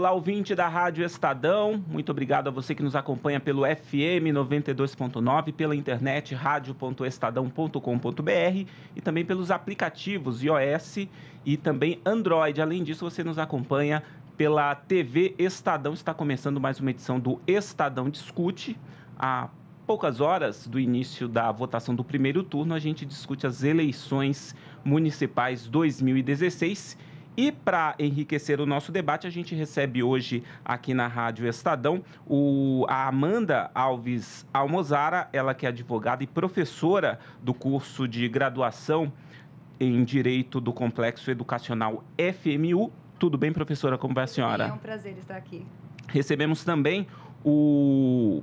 Olá, ouvinte da Rádio Estadão. Muito obrigado a você que nos acompanha pelo FM 92.9, pela internet radio.estadão.com.br e também pelos aplicativos iOS e também Android. Além disso, você nos acompanha pela TV Estadão. Está começando mais uma edição do Estadão Discute. Há poucas horas do início da votação do primeiro turno, a gente discute as eleições municipais 2016 e para enriquecer o nosso debate, a gente recebe hoje aqui na Rádio Estadão o, a Amanda Alves Almozara, ela que é advogada e professora do curso de graduação em Direito do Complexo Educacional FMU. Tudo bem, professora? Como vai a senhora? É um prazer estar aqui. Recebemos também o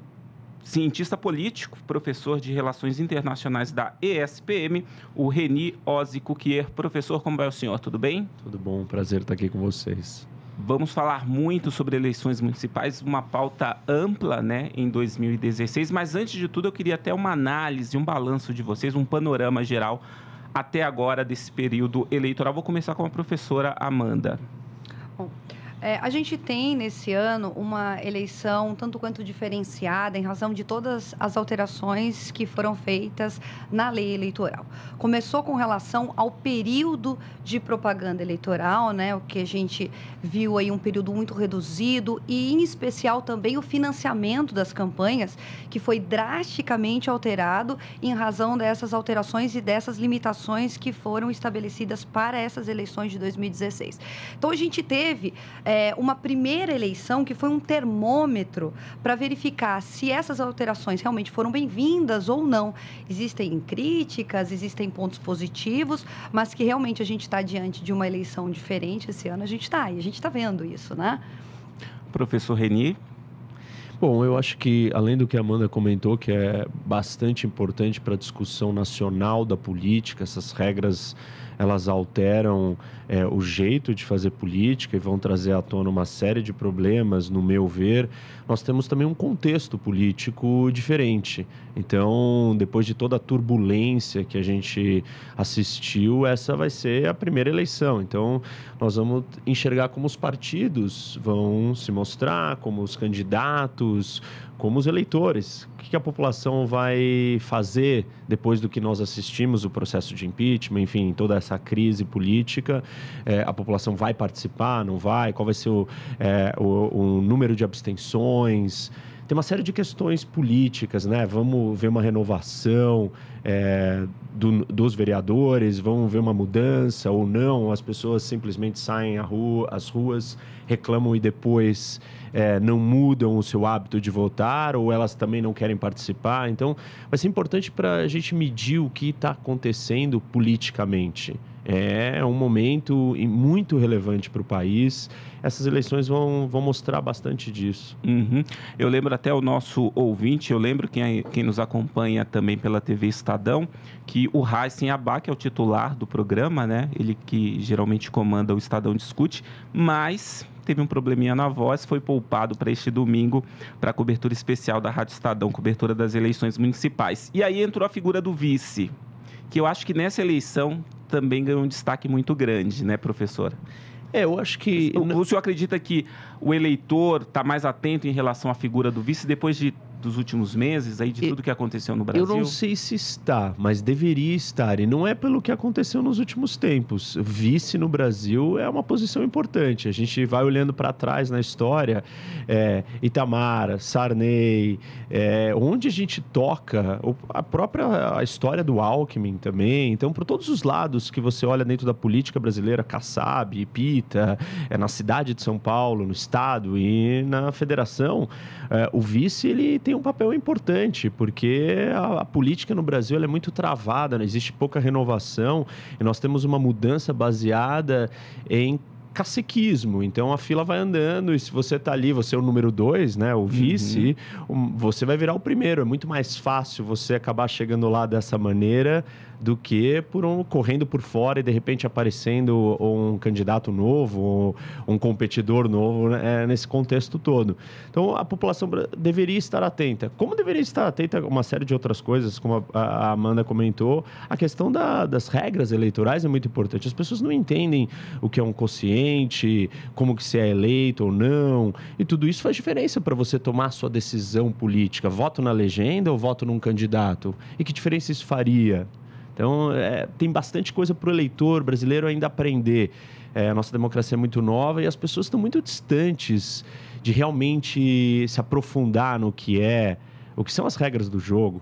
cientista político, professor de Relações Internacionais da ESPM, o Reni Ozzy Cuquier. Professor, como vai o senhor? Tudo bem? Tudo bom, prazer estar aqui com vocês. Vamos falar muito sobre eleições municipais, uma pauta ampla né, em 2016, mas antes de tudo eu queria até uma análise, um balanço de vocês, um panorama geral até agora desse período eleitoral. Vou começar com a professora Amanda. É, a gente tem nesse ano uma eleição tanto quanto diferenciada em razão de todas as alterações que foram feitas na lei eleitoral. Começou com relação ao período de propaganda eleitoral, né, o que a gente viu aí um período muito reduzido e em especial também o financiamento das campanhas que foi drasticamente alterado em razão dessas alterações e dessas limitações que foram estabelecidas para essas eleições de 2016. Então a gente teve é, uma primeira eleição que foi um termômetro para verificar se essas alterações realmente foram bem-vindas ou não. Existem críticas, existem pontos positivos, mas que realmente a gente está diante de uma eleição diferente esse ano, a gente está, e a gente está vendo isso, né? Professor Reni, Bom, eu acho que além do que a Amanda comentou, que é bastante importante para a discussão nacional da política, essas regras elas alteram é, o jeito de fazer política e vão trazer à tona uma série de problemas, no meu ver, nós temos também um contexto político diferente. Então, depois de toda a turbulência que a gente assistiu, essa vai ser a primeira eleição. Então, nós vamos enxergar como os partidos vão se mostrar, como os candidatos, como os eleitores. O que a população vai fazer depois do que nós assistimos, o processo de impeachment, enfim, toda essa crise política? É, a população vai participar, não vai? Qual vai ser o, é, o, o número de abstenções? eleições, tem uma série de questões políticas, né? Vamos ver uma renovação é, do, dos vereadores, vamos ver uma mudança ou não. As pessoas simplesmente saem à rua, às ruas, reclamam e depois é, não mudam o seu hábito de votar ou elas também não querem participar. Então, vai ser importante para a gente medir o que está acontecendo politicamente. É um momento muito relevante para o país. Essas eleições vão, vão mostrar bastante disso. Uhum. Eu lembro até o nosso ouvinte, eu lembro quem, quem nos acompanha também pela TV Estadão, que o Heisen Abá, que é o titular do programa, né? ele que geralmente comanda o Estadão Discute, mas teve um probleminha na voz, foi poupado para este domingo para a cobertura especial da Rádio Estadão, cobertura das eleições municipais. E aí entrou a figura do vice, que eu acho que nessa eleição também ganhou um destaque muito grande, né, professora? É, eu acho que. O, o senhor acredita que o eleitor está mais atento em relação à figura do vice depois de dos últimos meses, aí de tudo que aconteceu no Brasil? Eu não sei se está, mas deveria estar. E não é pelo que aconteceu nos últimos tempos. Vice no Brasil é uma posição importante. A gente vai olhando para trás na história, é, Itamar, Sarney, é, onde a gente toca, a própria a história do Alckmin também. Então, por todos os lados que você olha dentro da política brasileira, Kassab, Pita, é, na cidade de São Paulo, no Estado e na federação, é, o vice ele tem um papel importante, porque a, a política no Brasil é muito travada, né? existe pouca renovação e nós temos uma mudança baseada em caciquismo. Então a fila vai andando e se você está ali, você é o número dois, né? O vice, uhum. você vai virar o primeiro. É muito mais fácil você acabar chegando lá dessa maneira do que por um correndo por fora e de repente aparecendo um candidato novo, um competidor novo né, é, nesse contexto todo. Então a população deveria estar atenta. Como deveria estar atenta a uma série de outras coisas, como a, Amanda comentou, a questão da, das regras eleitorais é muito importante. As pessoas não entendem o que é um consciente, como que se é eleito ou não, e tudo isso faz diferença para você tomar sua decisão política. Voto na legenda ou voto num candidato? E que diferença isso faria? Então, é, tem bastante coisa para o eleitor brasileiro ainda aprender. É, a nossa democracia é muito nova e as pessoas estão muito distantes de realmente se aprofundar no que é, o que são as regras do jogo.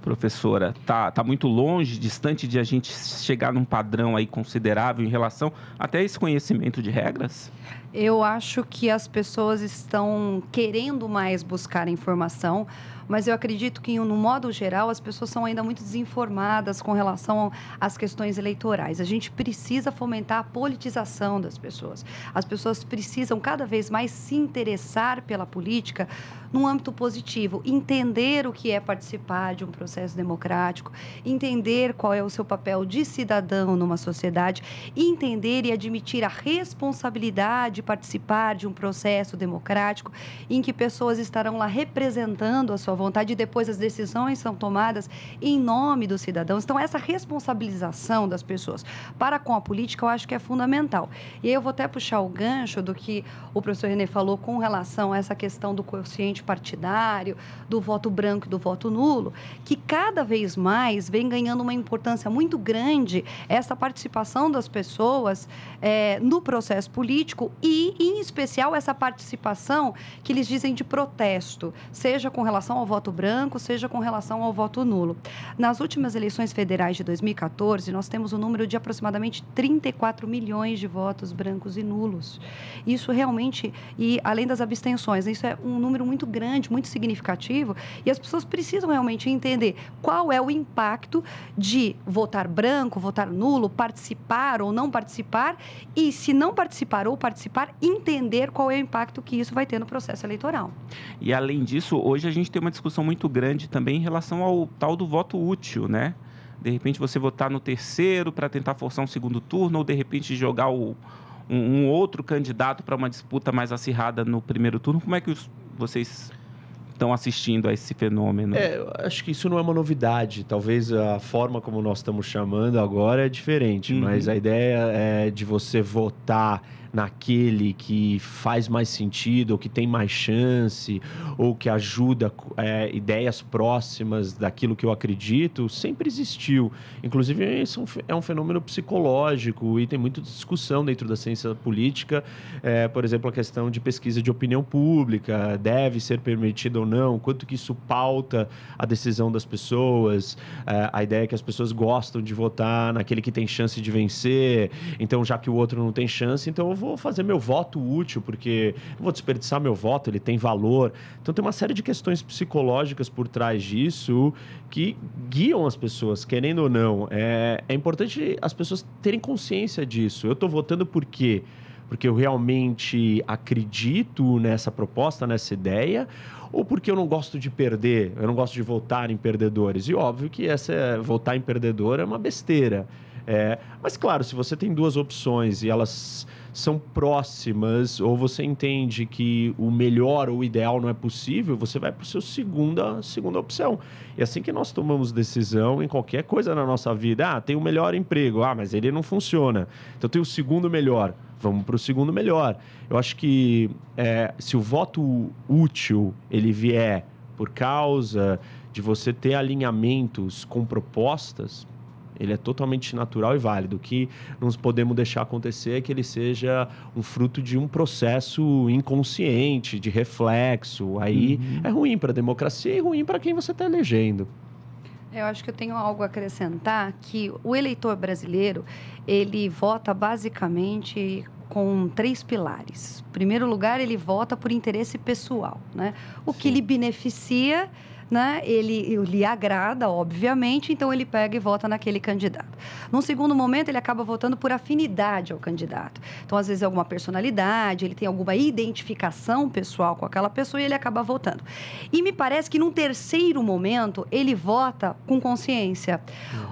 Professora, tá, tá muito longe, distante de a gente chegar num padrão aí considerável em relação até a esse conhecimento de regras? Eu acho que as pessoas estão querendo mais buscar informação mas eu acredito que, no modo geral, as pessoas são ainda muito desinformadas com relação às questões eleitorais. A gente precisa fomentar a politização das pessoas. As pessoas precisam cada vez mais se interessar pela política num âmbito positivo. Entender o que é participar de um processo democrático, entender qual é o seu papel de cidadão numa sociedade, entender e admitir a responsabilidade de participar de um processo democrático em que pessoas estarão lá representando a sua vontade e depois as decisões são tomadas em nome dos cidadãos. Então, essa responsabilização das pessoas para com a política eu acho que é fundamental. E eu vou até puxar o gancho do que o professor René falou com relação a essa questão do quociente partidário, do voto branco e do voto nulo, que cada vez mais vem ganhando uma importância muito grande essa participação das pessoas é, no processo político e, em especial, essa participação que eles dizem de protesto, seja com relação ao voto branco, seja com relação ao voto nulo. Nas últimas eleições federais de 2014, nós temos um número de aproximadamente 34 milhões de votos brancos e nulos. Isso realmente, e além das abstenções, isso é um número muito grande, muito significativo, e as pessoas precisam realmente entender qual é o impacto de votar branco, votar nulo, participar ou não participar, e se não participar ou participar, entender qual é o impacto que isso vai ter no processo eleitoral. E além disso, hoje a gente tem uma discussão muito grande também em relação ao tal do voto útil, né? De repente você votar no terceiro para tentar forçar um segundo turno, ou de repente jogar o, um, um, outro candidato para uma disputa mais acirrada no primeiro turno, como é que vocês estão assistindo a esse fenômeno? É, acho que isso não é uma novidade. Talvez a forma como nós estamos chamando agora é diferente, uhum. mas a ideia é de você votar naquele que faz mais sentido, ou que tem mais chance, ou que ajuda é, ideias próximas daquilo que eu acredito, sempre existiu. Inclusive, isso é, é um fenômeno psicológico e tem muita discussão dentro da ciência política, é, por exemplo, a questão de pesquisa de opinião pública, deve ser permitida ou não, quanto que isso pauta a decisão das pessoas, é, a ideia é que as pessoas gostam de votar naquele que tem chance de vencer, então já que o outro não tem chance, então eu vou fazer meu voto útil, porque eu vou desperdiçar meu voto, ele tem valor. Então tem uma série de questões psicológicas por trás disso que guiam as pessoas, querendo ou não. É, é importante as pessoas terem consciência disso. Eu estou votando por quê? porque eu realmente acredito nessa proposta, nessa ideia, ou porque eu não gosto de perder, eu não gosto de votar em perdedores. E óbvio que essa votar em perdedor é uma besteira. É, mas claro, se você tem duas opções e elas são próximas ou você entende que o melhor ou o ideal não é possível, você vai para a sua segunda, segunda opção. E é assim que nós tomamos decisão em qualquer coisa na nossa vida, ah, tem o melhor emprego, ah, mas ele não funciona, então tem o segundo melhor, vamos para o segundo melhor. Eu acho que é, se o voto útil ele vier por causa de você ter alinhamentos com propostas, ele é totalmente natural e válido. O que nós podemos deixar acontecer é que ele seja um fruto de um processo inconsciente, de reflexo. Aí uhum. é ruim para a democracia e ruim para quem você está elegendo. Eu acho que eu tenho algo a acrescentar que o eleitor brasileiro ele vota basicamente com três pilares. Em primeiro lugar, ele vota por interesse pessoal, né? O Sim. que lhe beneficia né? Ele lhe agrada, obviamente, então ele pega e vota naquele candidato. Num segundo momento, ele acaba votando por afinidade ao candidato. Então, às vezes, é alguma personalidade, ele tem alguma identificação pessoal com aquela pessoa e ele acaba votando. E me parece que num terceiro momento, ele vota com consciência.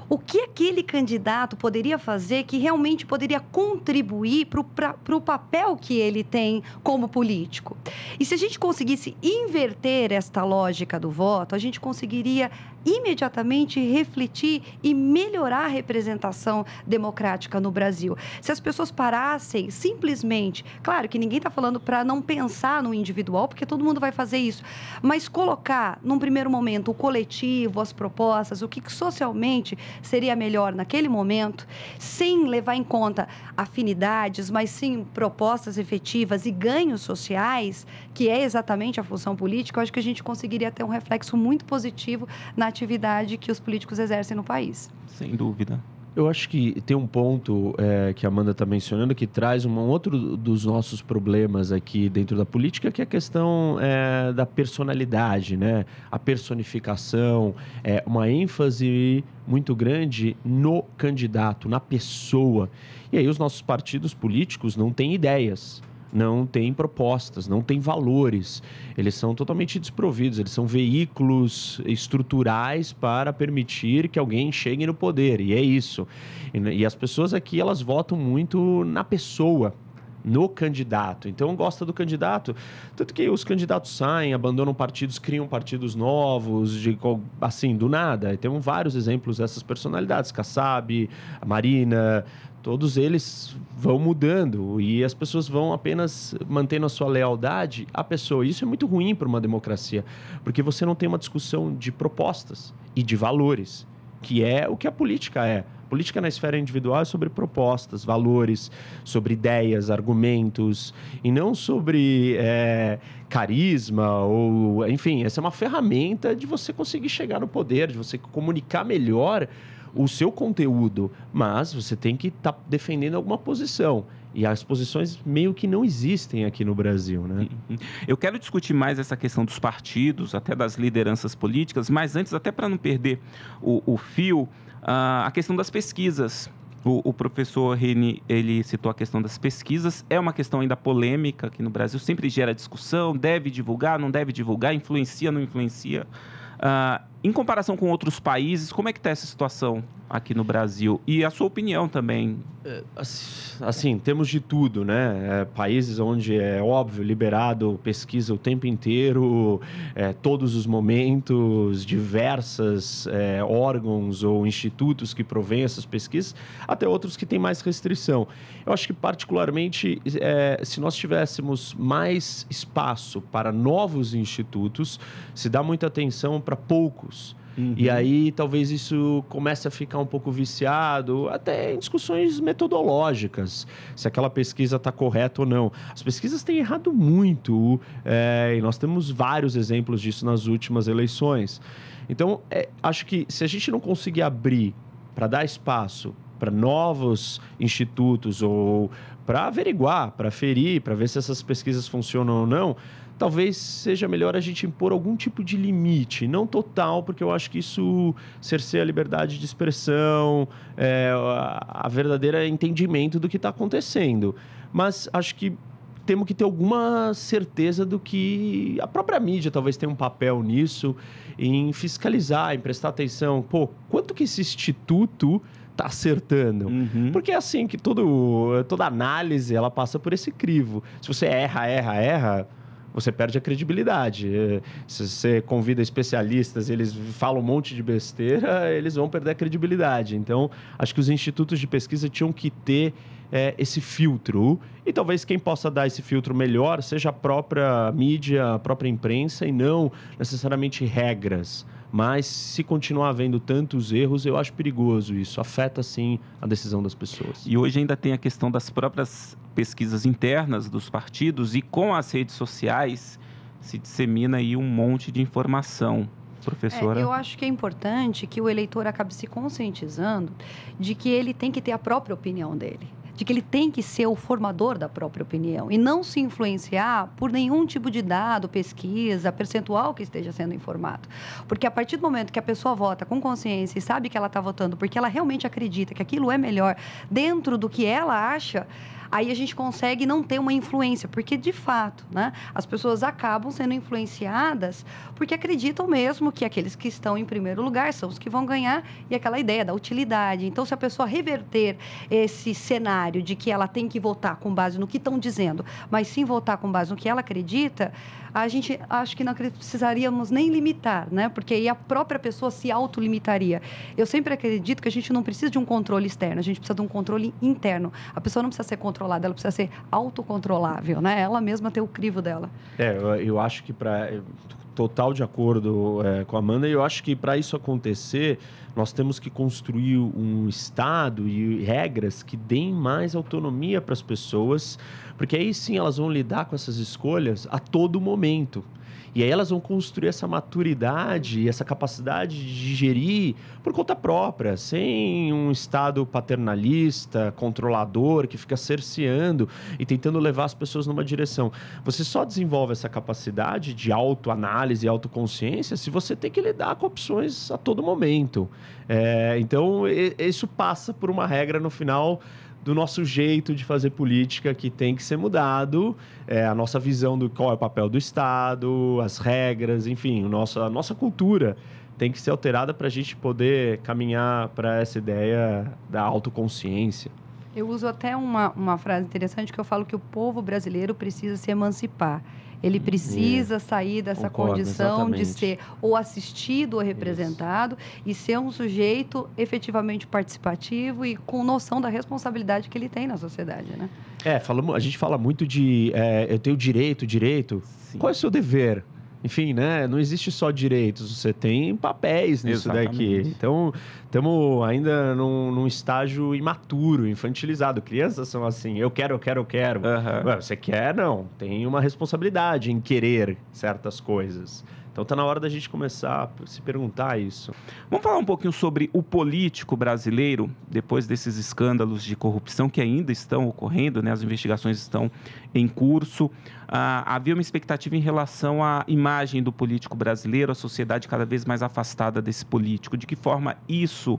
O que aquele candidato poderia fazer que realmente poderia contribuir para o papel que ele tem como político? E se a gente conseguisse inverter esta lógica do voto, voto. A gente conseguiria imediatamente refletir e melhorar a representação democrática no Brasil. Se as pessoas parassem simplesmente, claro que ninguém está falando para não pensar no individual, porque todo mundo vai fazer isso, mas colocar num primeiro momento o coletivo, as propostas, o que socialmente seria melhor naquele momento, sem levar em conta afinidades, mas sim propostas efetivas e ganhos sociais, que é exatamente a função política, eu acho que a gente conseguiria ter um reflexo muito positivo na atividade que os políticos exercem no país. Sem dúvida. Eu acho que tem um ponto é, que a Amanda está mencionando que traz um outro dos nossos problemas aqui dentro da política, que é a questão é, da personalidade, né? A personificação, é, uma ênfase muito grande no candidato, na pessoa. E aí os nossos partidos políticos não têm ideias não tem propostas, não tem valores. Eles são totalmente desprovidos, eles são veículos estruturais para permitir que alguém chegue no poder, e é isso. E, né, e as pessoas aqui, elas votam muito na pessoa, no candidato. Então gosta do candidato. Tanto que os candidatos saem, abandonam partidos, criam partidos novos, de, assim, do nada. E temos vários exemplos dessas personalidades. Kassab, Marina, todos eles vão mudando e as pessoas vão apenas mantendo a sua lealdade à pessoa. Isso é muito ruim para uma democracia, porque você não tem uma discussão de propostas e de valores, que é o que a política é. Política na esfera individual é sobre propostas, valores, sobre ideias, argumentos, e não sobre é, carisma ou. Enfim, essa é uma ferramenta de você conseguir chegar no poder, de você comunicar melhor o seu conteúdo, mas você tem que estar tá defendendo alguma posição. E as posições meio que não existem aqui no Brasil, né? Uhum. Eu quero discutir mais essa questão dos partidos, até das lideranças políticas, mas antes, até para não perder o, o fio, uh, a questão das pesquisas. O, o, professor Rini, ele citou a questão das pesquisas. É uma questão ainda polêmica aqui no Brasil. Sempre gera discussão, deve divulgar, não deve divulgar, influencia, não influencia. Uh, em comparação com outros países, como é que está essa situação aqui no Brasil? E a sua opinião também? É, assim, temos de tudo, né? É, países onde é óbvio, liberado, pesquisa o tempo inteiro, é, todos os momentos, diversas é, órgãos ou institutos que provêm essas pesquisas, até outros que têm mais restrição. Eu acho que, particularmente, é, se nós tivéssemos mais espaço para novos institutos, se dá muita atenção para poucos amigos. Uhum. E aí talvez isso comece a ficar um pouco viciado, até em discussões metodológicas, se aquela pesquisa está correta ou não. As pesquisas têm errado muito, é, e nós temos vários exemplos disso nas últimas eleições. Então, é, acho que se a gente não conseguir abrir para dar espaço para novos institutos ou para averiguar, para ferir, para ver se essas pesquisas funcionam ou não, talvez seja melhor a gente impor algum tipo de limite, não total, porque eu acho que isso cerceia a liberdade de expressão, é, a, a verdadeira entendimento do que está acontecendo. Mas acho que temos que ter alguma certeza do que a própria mídia talvez tenha um papel nisso, em fiscalizar, em prestar atenção. Pô, quanto que esse instituto está acertando. Uhum. Porque é assim que todo, toda análise ela passa por esse crivo. Se você erra, erra, erra, você perde a credibilidade. É, se você convida especialistas, eles falam um monte de besteira, eles vão perder a credibilidade. Então, acho que os institutos de pesquisa tinham que ter é, esse filtro. E talvez quem possa dar esse filtro melhor seja a própria mídia, a própria imprensa, e não necessariamente regras. Mas se continuar havendo tantos erros, eu acho perigoso isso. Afeta, sim, a decisão das pessoas. E hoje ainda tem a questão das próprias pesquisas internas dos partidos e com as redes sociais se dissemina aí um monte de informação. Professora. É, eu acho que é importante que o eleitor acabe se conscientizando de que ele tem que ter a própria opinião dele de que ele tem que ser o formador da própria opinião e não se influenciar por nenhum tipo de dado, pesquisa, percentual que esteja sendo informado. Porque a partir do momento que a pessoa vota com consciência e sabe que ela está votando porque ela realmente acredita que aquilo é melhor dentro do que ela acha, aí a gente consegue não ter uma influência, porque de fato, né, as pessoas acabam sendo influenciadas porque acreditam mesmo que aqueles que estão em primeiro lugar são os que vão ganhar e aquela ideia da utilidade. Então, se a pessoa reverter esse cenário de que ela tem que votar com base no que estão dizendo, mas sim votar com base no que ela acredita, a gente acho que não precisaríamos nem limitar, né? Porque aí a própria pessoa se autolimitaria. Eu sempre acredito que a gente não precisa de um controle externo, a gente precisa de um controle interno. A pessoa não precisa ser controlada, ela precisa ser autocontrolável, né? Ela mesma ter o crivo dela. É, eu acho que para total de acordo é, com a Amanda e eu acho que para isso acontecer nós temos que construir um Estado e regras que deem mais autonomia para as pessoas, porque aí sim elas vão lidar com essas escolhas a todo momento. E aí elas vão construir essa maturidade, e essa capacidade de digerir por conta própria, sem um estado paternalista, controlador, que fica cerceando e tentando levar as pessoas numa direção. Você só desenvolve essa capacidade de autoanálise e autoconsciência se você tem que lidar com opções a todo momento. É, então, isso passa por uma regra no final do nosso jeito de fazer política que tem que ser mudado, é, a nossa visão do qual é o papel do Estado, as regras, enfim, nosso, a nossa cultura tem que ser alterada para a gente poder caminhar para essa ideia da autoconsciência. Eu uso até uma, uma frase interessante que eu falo que o povo brasileiro precisa se emancipar. Ele hum, precisa é, sair dessa concordo, condição exatamente. de ser ou assistido ou representado Isso. e ser um sujeito efetivamente participativo e com noção da responsabilidade que ele tem na sociedade, né? É, falamos, a gente fala muito de é, eu tenho direito, direito. Sim. Qual é o seu dever? Enfim, né? Não existe só direitos, você tem papéis nisso Exatamente. daqui. Então, estamos ainda num, num, estágio imaturo, infantilizado. Crianças são assim, eu quero, eu quero, eu quero. Uhum. Ué, você quer? Não. Tem uma responsabilidade em querer certas coisas. Então tá na hora da gente começar a se perguntar isso. Vamos falar um pouquinho sobre o político brasileiro, depois desses escândalos de corrupção que ainda estão ocorrendo, né? As investigações estão em curso ah, havia uma expectativa em relação à imagem do político brasileiro, a sociedade cada vez mais afastada desse político. De que forma isso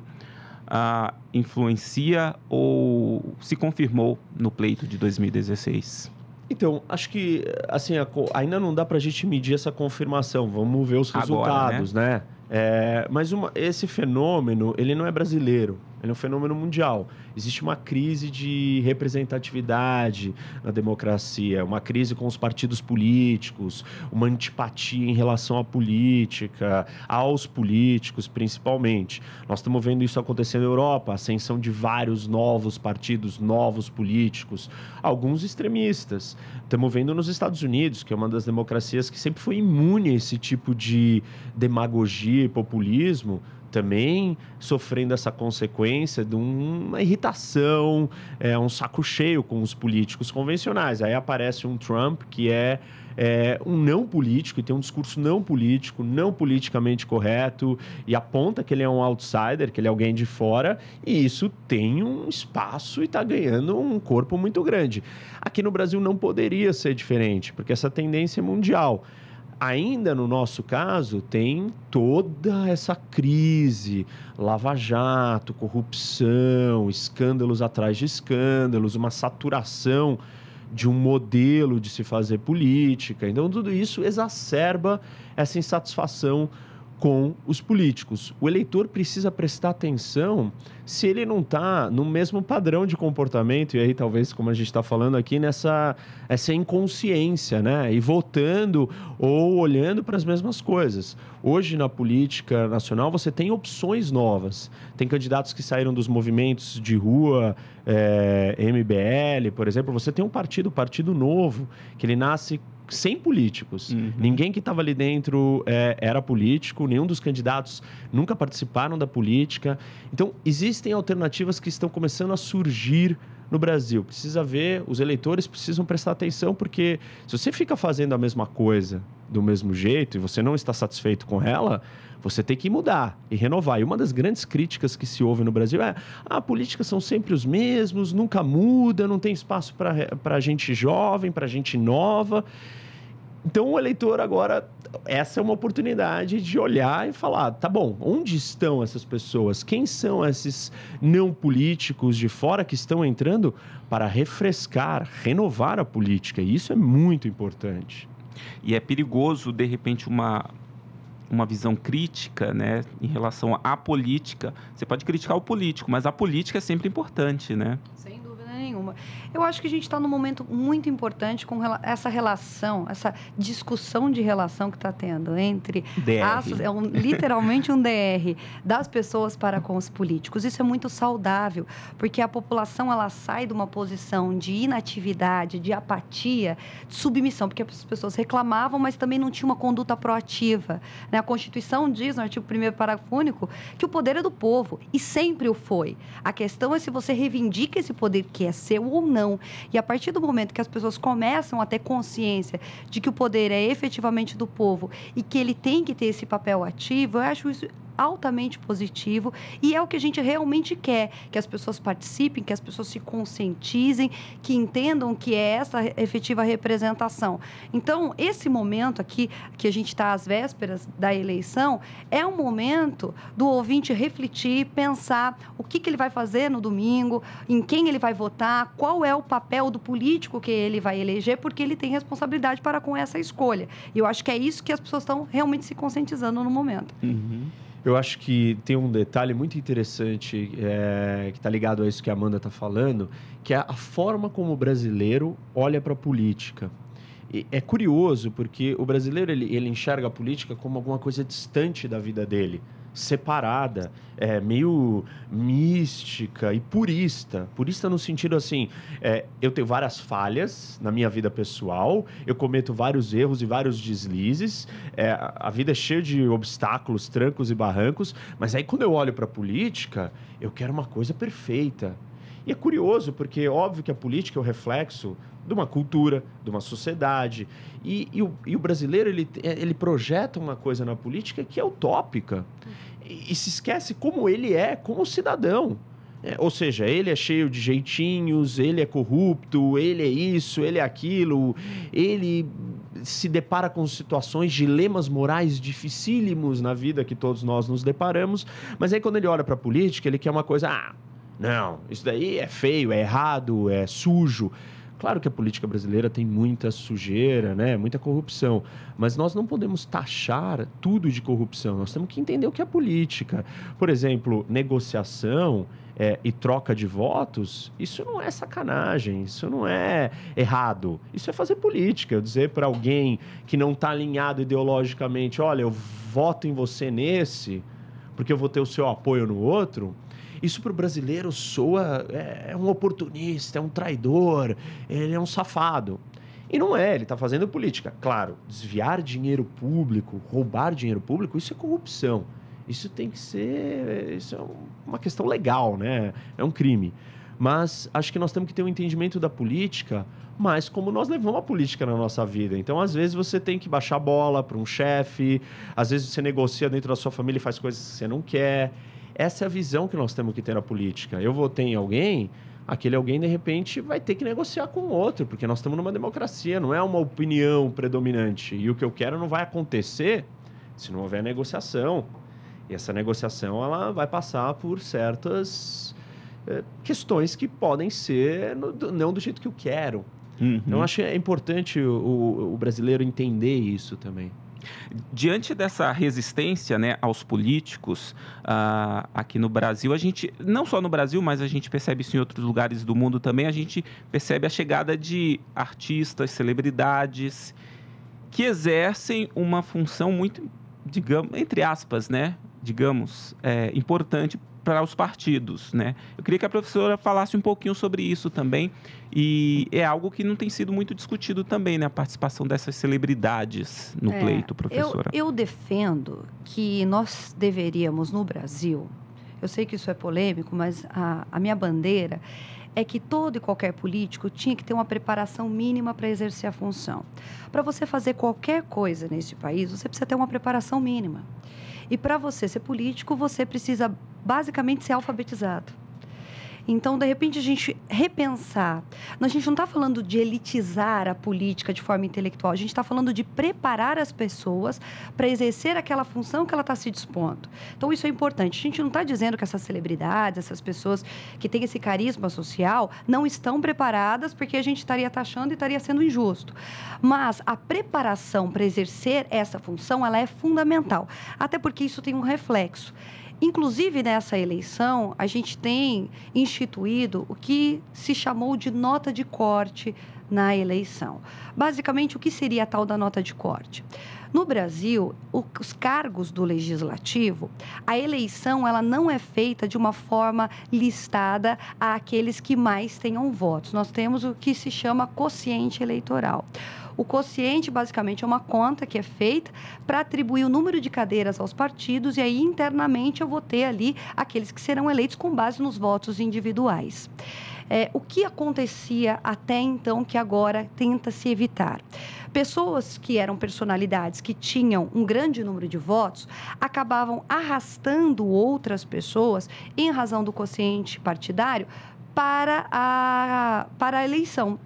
ah, influencia ou se confirmou no pleito de 2016? Então, acho que assim ainda não dá para a gente medir essa confirmação. Vamos ver os resultados, Agora, né? né? É, mas uma, esse fenômeno ele não é brasileiro. Ele é um fenômeno mundial. Existe uma crise de representatividade na democracia, uma crise com os partidos políticos, uma antipatia em relação à política, aos políticos principalmente. Nós estamos vendo isso acontecer na Europa, ascensão de vários novos partidos, novos políticos, alguns extremistas. Estamos vendo nos Estados Unidos, que é uma das democracias que sempre foi imune a esse tipo de demagogia e populismo também sofrendo essa consequência de uma irritação, é, um saco cheio com os políticos convencionais. Aí aparece um Trump que é, é um não político e tem um discurso não político, não politicamente correto, e aponta que ele é um outsider, que ele é alguém de fora, e isso tem um espaço e está ganhando um corpo muito grande. Aqui no Brasil não poderia ser diferente, porque essa tendência é mundial ainda no nosso caso, tem toda essa crise: lava-jato, corrupção, escândalos atrás de escândalos, uma saturação de um modelo de se fazer política. Então, tudo isso exacerba essa insatisfação com os políticos. O eleitor precisa prestar atenção se ele não está no mesmo padrão de comportamento, e aí talvez, como a gente está falando aqui, nessa essa inconsciência, né? E votando ou olhando para as mesmas coisas. Hoje, na política nacional, você tem opções novas. Tem candidatos que saíram dos movimentos de rua, é, eh, MBL, por exemplo. Você tem um partido, Partido Novo, que ele nasce sem políticos. Uhum. Ninguém que estava ali dentro é, era político, nenhum dos candidatos nunca participaram da política. Então, existem alternativas que estão começando a surgir no Brasil. Precisa ver, os eleitores precisam prestar atenção, porque se você fica fazendo a mesma coisa do mesmo jeito e você não está satisfeito com ela, você tem que mudar e renovar. E uma das grandes críticas que se ouve no Brasil é: ah, a política são sempre os mesmos, nunca muda, não tem espaço para a gente jovem, para a gente nova. Então o eleitor agora, essa é uma oportunidade de olhar e falar, tá bom, onde estão essas pessoas? Quem são esses não políticos de fora que estão entrando para refrescar, renovar a política? E isso é muito importante. E é perigoso, de repente, uma uma visão crítica né, em relação à política. Você pode criticar o político, mas a política é sempre importante, né? Sem água. Eu acho que a gente está num momento muito importante com essa relação, essa discussão de relação que está tendo entre as, é um, literalmente um DR das pessoas para com os políticos. Isso é muito saudável, porque a população ela sai de uma posição de inatividade, de apatia, de submissão, porque as pessoas reclamavam, mas também não tinha uma conduta proativa. Né? A Constituição diz, no artigo 1 parágrafo único, que o poder é do povo e sempre o foi. A questão é se você reivindica esse poder que é seu aconteceu ou não. E a partir do momento que as pessoas começam a ter consciência de que o poder é efetivamente do povo e que ele tem que ter esse papel ativo, eu acho isso altamente positivo e é o que a gente realmente quer, que as pessoas participem, que as pessoas se conscientizem, que entendam que é essa efetiva representação. Então, esse momento aqui, que a gente está às vésperas da eleição, é um momento do ouvinte refletir, pensar o que, que ele vai fazer no domingo, em quem ele vai votar, qual é o papel do político que ele vai eleger, porque ele tem responsabilidade para com essa escolha. E eu acho que é isso que as pessoas estão realmente se conscientizando no momento. Uhum. Eu acho que tem um detalhe muito interessante é, que está ligado a isso que a Amanda está falando, que é a forma como o brasileiro olha para a política. E é curioso porque o brasileiro ele, ele enxerga a política como alguma coisa distante da vida dele separada, é, meio mística e purista. Purista no sentido assim, é, eu tenho várias falhas na minha vida pessoal, eu cometo vários erros e vários deslizes, é, a vida é cheia de obstáculos, trancos e barrancos, mas aí quando eu olho para a política, eu quero uma coisa perfeita. E é curioso, porque é óbvio que a política é o reflexo de uma cultura, de uma sociedade. E, e, o, e o, brasileiro ele, ele projeta uma coisa na política que é utópica e, e se esquece como ele é como cidadão. É, ou seja, ele é cheio de jeitinhos, ele é corrupto, ele é isso, ele é aquilo, ele se depara com situações, dilemas morais dificílimos na vida que todos nós nos deparamos, mas aí quando ele olha para a política, ele quer uma coisa, ah, não, isso daí é feio, é errado, é sujo. Claro que a política brasileira tem muita sujeira, né? muita corrupção, mas nós não podemos taxar tudo de corrupção. Nós temos que entender o que é política. Por exemplo, negociação é, e troca de votos, isso não é sacanagem, isso não é errado. Isso é fazer política. Eu dizer para alguém que não está alinhado ideologicamente: olha, eu voto em você nesse, porque eu vou ter o seu apoio no outro isso para o brasileiro soa. É, é um oportunista, é um traidor, ele é um safado. E não é, ele está fazendo política. Claro, desviar dinheiro público, roubar dinheiro público, isso é corrupção. Isso tem que ser. Isso é uma questão legal, né? É um crime. Mas acho que nós temos que ter um entendimento da política, mas como nós levamos a política na nossa vida. Então, às vezes, você tem que baixar bola para um chefe, às vezes você negocia dentro da sua família e faz coisas que você não quer. Essa é a visão que nós temos que ter na política. Eu votei em alguém, aquele alguém de repente vai ter que negociar com outro, porque nós estamos numa democracia, não é uma opinião predominante. E o que eu quero não vai acontecer se não houver negociação. E essa negociação ela vai passar por certas é, questões que podem ser no, não do jeito que eu quero. Uhum. Então, eu acho que é importante o, o brasileiro entender isso também. Diante dessa resistência né, aos políticos uh, aqui no Brasil, a gente, não só no Brasil, mas a gente percebe isso em outros lugares do mundo também, a gente percebe a chegada de artistas, celebridades, que exercem uma função muito, digamos, entre aspas, né? Digamos, é, importante para os partidos, né? Eu queria que a professora falasse um pouquinho sobre isso também e é algo que não tem sido muito discutido também, né? A participação dessas celebridades no é, pleito, professora. Eu, eu defendo que nós deveríamos no Brasil, eu sei que isso é polêmico, mas a, a minha bandeira é que todo e qualquer político tinha que ter uma preparação mínima para exercer a função. Para você fazer qualquer coisa nesse país, você precisa ter uma preparação mínima. E para você ser político, você precisa basicamente ser alfabetizado. Então, de repente, a gente repensar. A gente não está falando de elitizar a política de forma intelectual, a gente está falando de preparar as pessoas para exercer aquela função que ela está se dispondo. Então, isso é importante. A gente não está dizendo que essas celebridades, essas pessoas que têm esse carisma social, não estão preparadas, porque a gente estaria taxando e estaria sendo injusto. Mas a preparação para exercer essa função, ela é fundamental. Até porque isso tem um reflexo. Inclusive, nessa eleição, a gente tem instituído o que se chamou de nota de corte na eleição. Basicamente, o que seria a tal da nota de corte? No Brasil, os cargos do legislativo, a eleição ela não é feita de uma forma listada àqueles que mais tenham votos. Nós temos o que se chama quociente eleitoral. O quociente, basicamente, é uma conta que é feita para atribuir o número de cadeiras aos partidos e aí internamente eu vou ter ali aqueles que serão eleitos com base nos votos individuais. É, o que acontecia até então que agora tenta se evitar? Pessoas que eram personalidades que tinham um grande número de votos acabavam arrastando outras pessoas, em razão do quociente partidário, para a, para a eleição.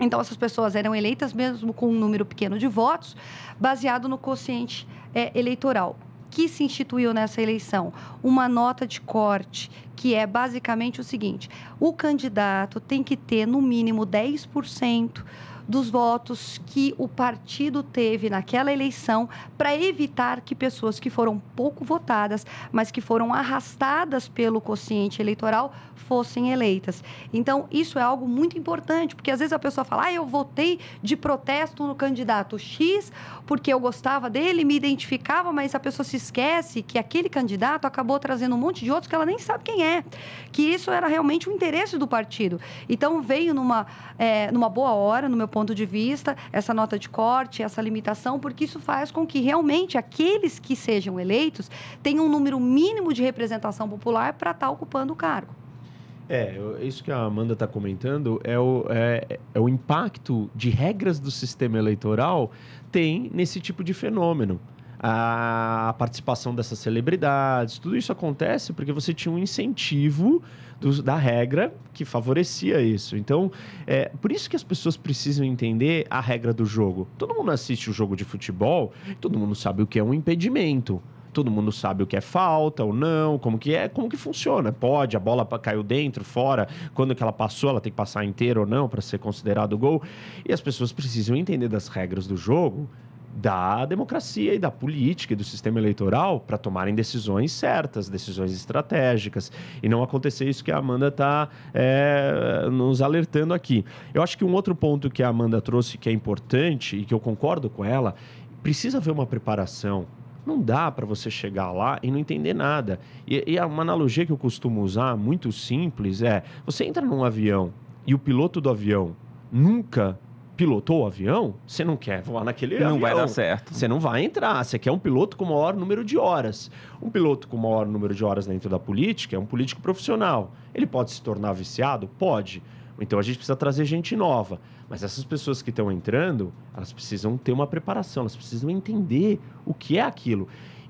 Então, essas pessoas eram eleitas mesmo com um número pequeno de votos, baseado no quociente é, eleitoral. Que se instituiu nessa eleição? Uma nota de corte, que é basicamente o seguinte: o candidato tem que ter no mínimo 10% dos votos que o partido teve naquela eleição para evitar que pessoas que foram pouco votadas, mas que foram arrastadas pelo quociente eleitoral, fossem eleitas. Então, isso é algo muito importante, porque às vezes a pessoa fala: ah, eu votei de protesto no candidato X porque eu gostava dele, me identificava, mas a pessoa se esquece que aquele candidato acabou trazendo um monte de outros que ela nem sabe quem é, que isso era realmente o interesse do partido. Então, veio numa, é, numa boa hora, no meu ponto de vista, essa nota de corte, essa limitação, porque isso faz com que realmente aqueles que sejam eleitos tenham um número mínimo de representação popular para estar tá ocupando o cargo. É, isso que a Amanda está comentando é o, é, é o impacto de regras do sistema eleitoral tem nesse tipo de fenômeno a participação dessas celebridades. Tudo isso acontece porque você tinha um incentivo do, da regra que favorecia isso. Então, é por isso que as pessoas precisam entender a regra do jogo. Todo mundo assiste o jogo de futebol, todo mundo sabe o que é um impedimento todo mundo sabe o que é falta ou não, como que é, como que funciona. Pode, a bola caiu dentro, fora, quando que ela passou, ela tem que passar inteira ou não para ser considerado gol. E as pessoas precisam entender das regras do jogo da democracia e da política e do sistema eleitoral para tomarem decisões certas, decisões estratégicas, e não acontecer isso que a Amanda está é, nos alertando aqui. Eu acho que um outro ponto que a Amanda trouxe que é importante e que eu concordo com ela, precisa haver uma preparação. Não dá para você chegar lá e não entender nada. E, e é uma analogia que eu costumo usar, muito simples, é: você entra num avião e o piloto do avião nunca pilotou o avião, você não quer voar naquele não avião. Não vai dar certo. Você não vai entrar. Você quer um piloto com maior número de horas. Um piloto com maior número de horas dentro da política é um político profissional. Ele pode se tornar viciado? Pode. Então a gente precisa trazer gente nova. Mas essas pessoas que estão entrando, elas precisam ter uma preparação, elas precisam entender o que é aquilo.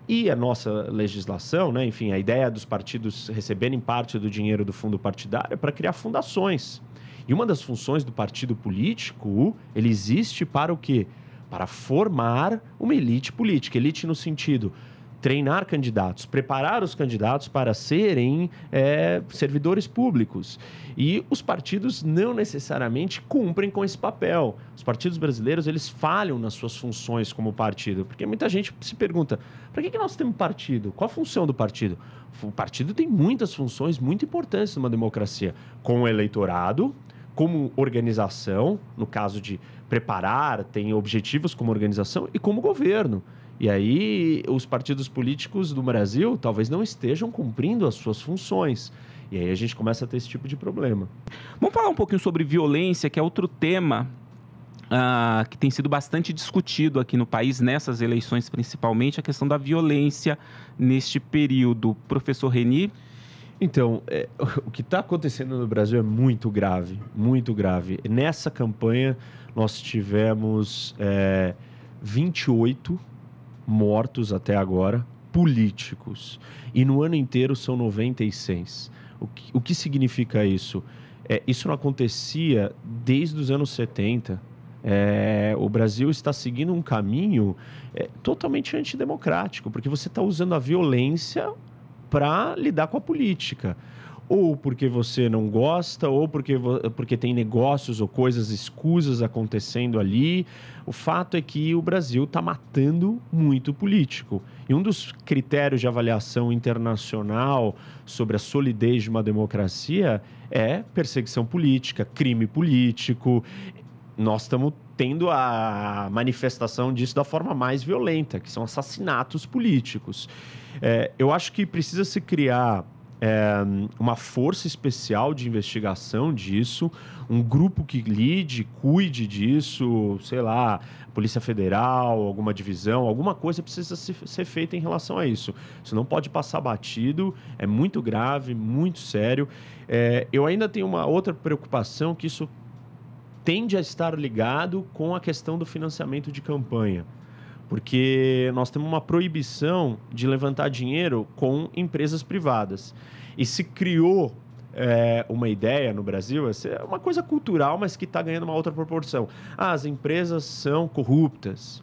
E a nossa legislação, né? enfim, a ideia dos partidos receberem parte do dinheiro do fundo partidário é para criar fundações. E uma das funções do partido político, ele existe para o quê? Para formar uma elite política. Elite no sentido treinar candidatos, preparar os candidatos para serem é, servidores públicos. E os partidos não necessariamente cumprem com esse papel. Os partidos brasileiros eles falham nas suas funções como partido, porque muita gente se pergunta: para que, que nós temos partido? Qual a função do partido? O partido tem muitas funções muito importantes numa democracia, com o eleitorado, como organização, no caso de preparar, tem objetivos como organização e como governo. E aí os partidos políticos do Brasil talvez não estejam cumprindo as suas funções. E aí a gente começa a ter esse tipo de problema. Vamos falar um pouquinho sobre violência, que é outro tema Uh, que tem sido bastante discutido aqui no país, nessas eleições principalmente, a questão da violência neste período. Professor Reni, então, é, o que está acontecendo no Brasil é muito grave, muito grave. Nessa campanha, nós tivemos é, 28 mortos até agora, políticos. E no ano inteiro são 96. O que, o que significa isso? É, isso não acontecia desde os anos 70. É, o Brasil está seguindo um caminho é, totalmente antidemocrático, porque você está usando a violência para lidar com a política. Ou porque você não gosta, ou porque, porque tem negócios ou coisas escusas acontecendo ali. O fato é que o Brasil está matando muito político. E um dos critérios de avaliação internacional sobre a solidez de uma democracia é perseguição política, crime político, nós estamos tendo a manifestação disso da forma mais violenta, que são assassinatos políticos. É, eu acho que precisa se criar é, uma força especial de investigação disso, um grupo que lide, cuide disso, sei lá, Polícia Federal, alguma divisão, alguma coisa precisa ser feita em relação a isso. Isso não pode passar batido, é muito grave, muito sério. É, eu ainda tenho uma outra preocupação que isso tende a estar ligado com a questão do financiamento de campanha. Porque nós temos uma proibição de levantar dinheiro com empresas privadas. E se criou é uma ideia no Brasil, é uma coisa cultural, mas que está ganhando uma outra proporção. Ah, as empresas são corruptas.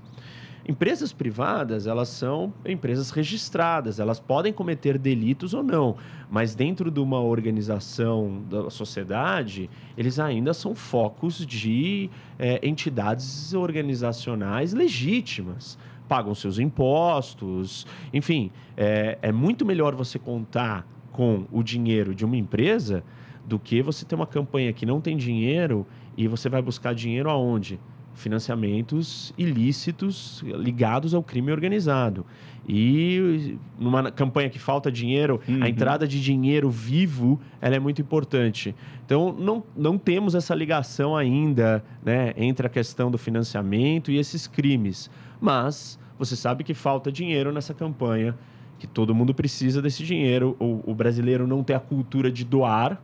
Empresas privadas, elas são empresas registradas, elas podem cometer delitos ou não, mas dentro de uma organização da sociedade, eles ainda são focos de é, entidades organizacionais legítimas. Pagam seus impostos, enfim, é, é muito melhor você contar com o dinheiro de uma empresa do que você ter uma campanha que não tem dinheiro e você vai buscar dinheiro aonde? financiamentos ilícitos ligados ao crime organizado. E numa campanha que falta dinheiro, uhum. a entrada de dinheiro vivo ela é muito importante. Então, não, não temos essa ligação ainda né, entre a questão do financiamento e esses crimes. Mas você sabe que falta dinheiro nessa campanha, que todo mundo precisa desse dinheiro. O, o brasileiro não tem a cultura de doar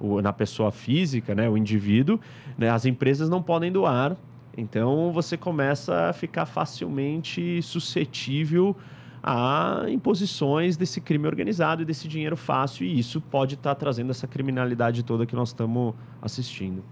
o, na pessoa física, né, o indivíduo. Né, as empresas não podem doar então você começa a ficar facilmente suscetível a imposições desse crime organizado e desse dinheiro fácil, e isso pode estar tá trazendo essa criminalidade toda que nós estamos assistindo.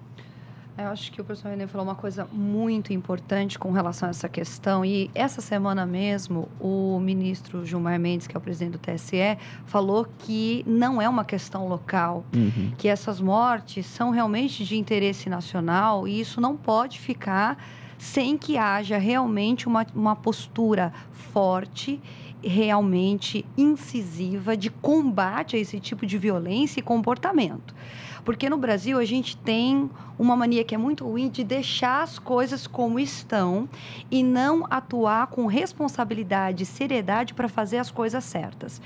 É, eu acho que o professor René falou uma coisa muito importante com relação a essa questão. E essa semana mesmo, o ministro Gilmar Mendes, que é o presidente do TSE, falou que não é uma questão local, uhum. que essas mortes são realmente de interesse nacional e isso não pode ficar sem que haja realmente uma, uma postura forte realmente incisiva de combate a esse tipo de violência e comportamento. Porque no Brasil a gente tem uma mania que é muito ruim de deixar as coisas como estão e não atuar com responsabilidade e seriedade para fazer as coisas certas.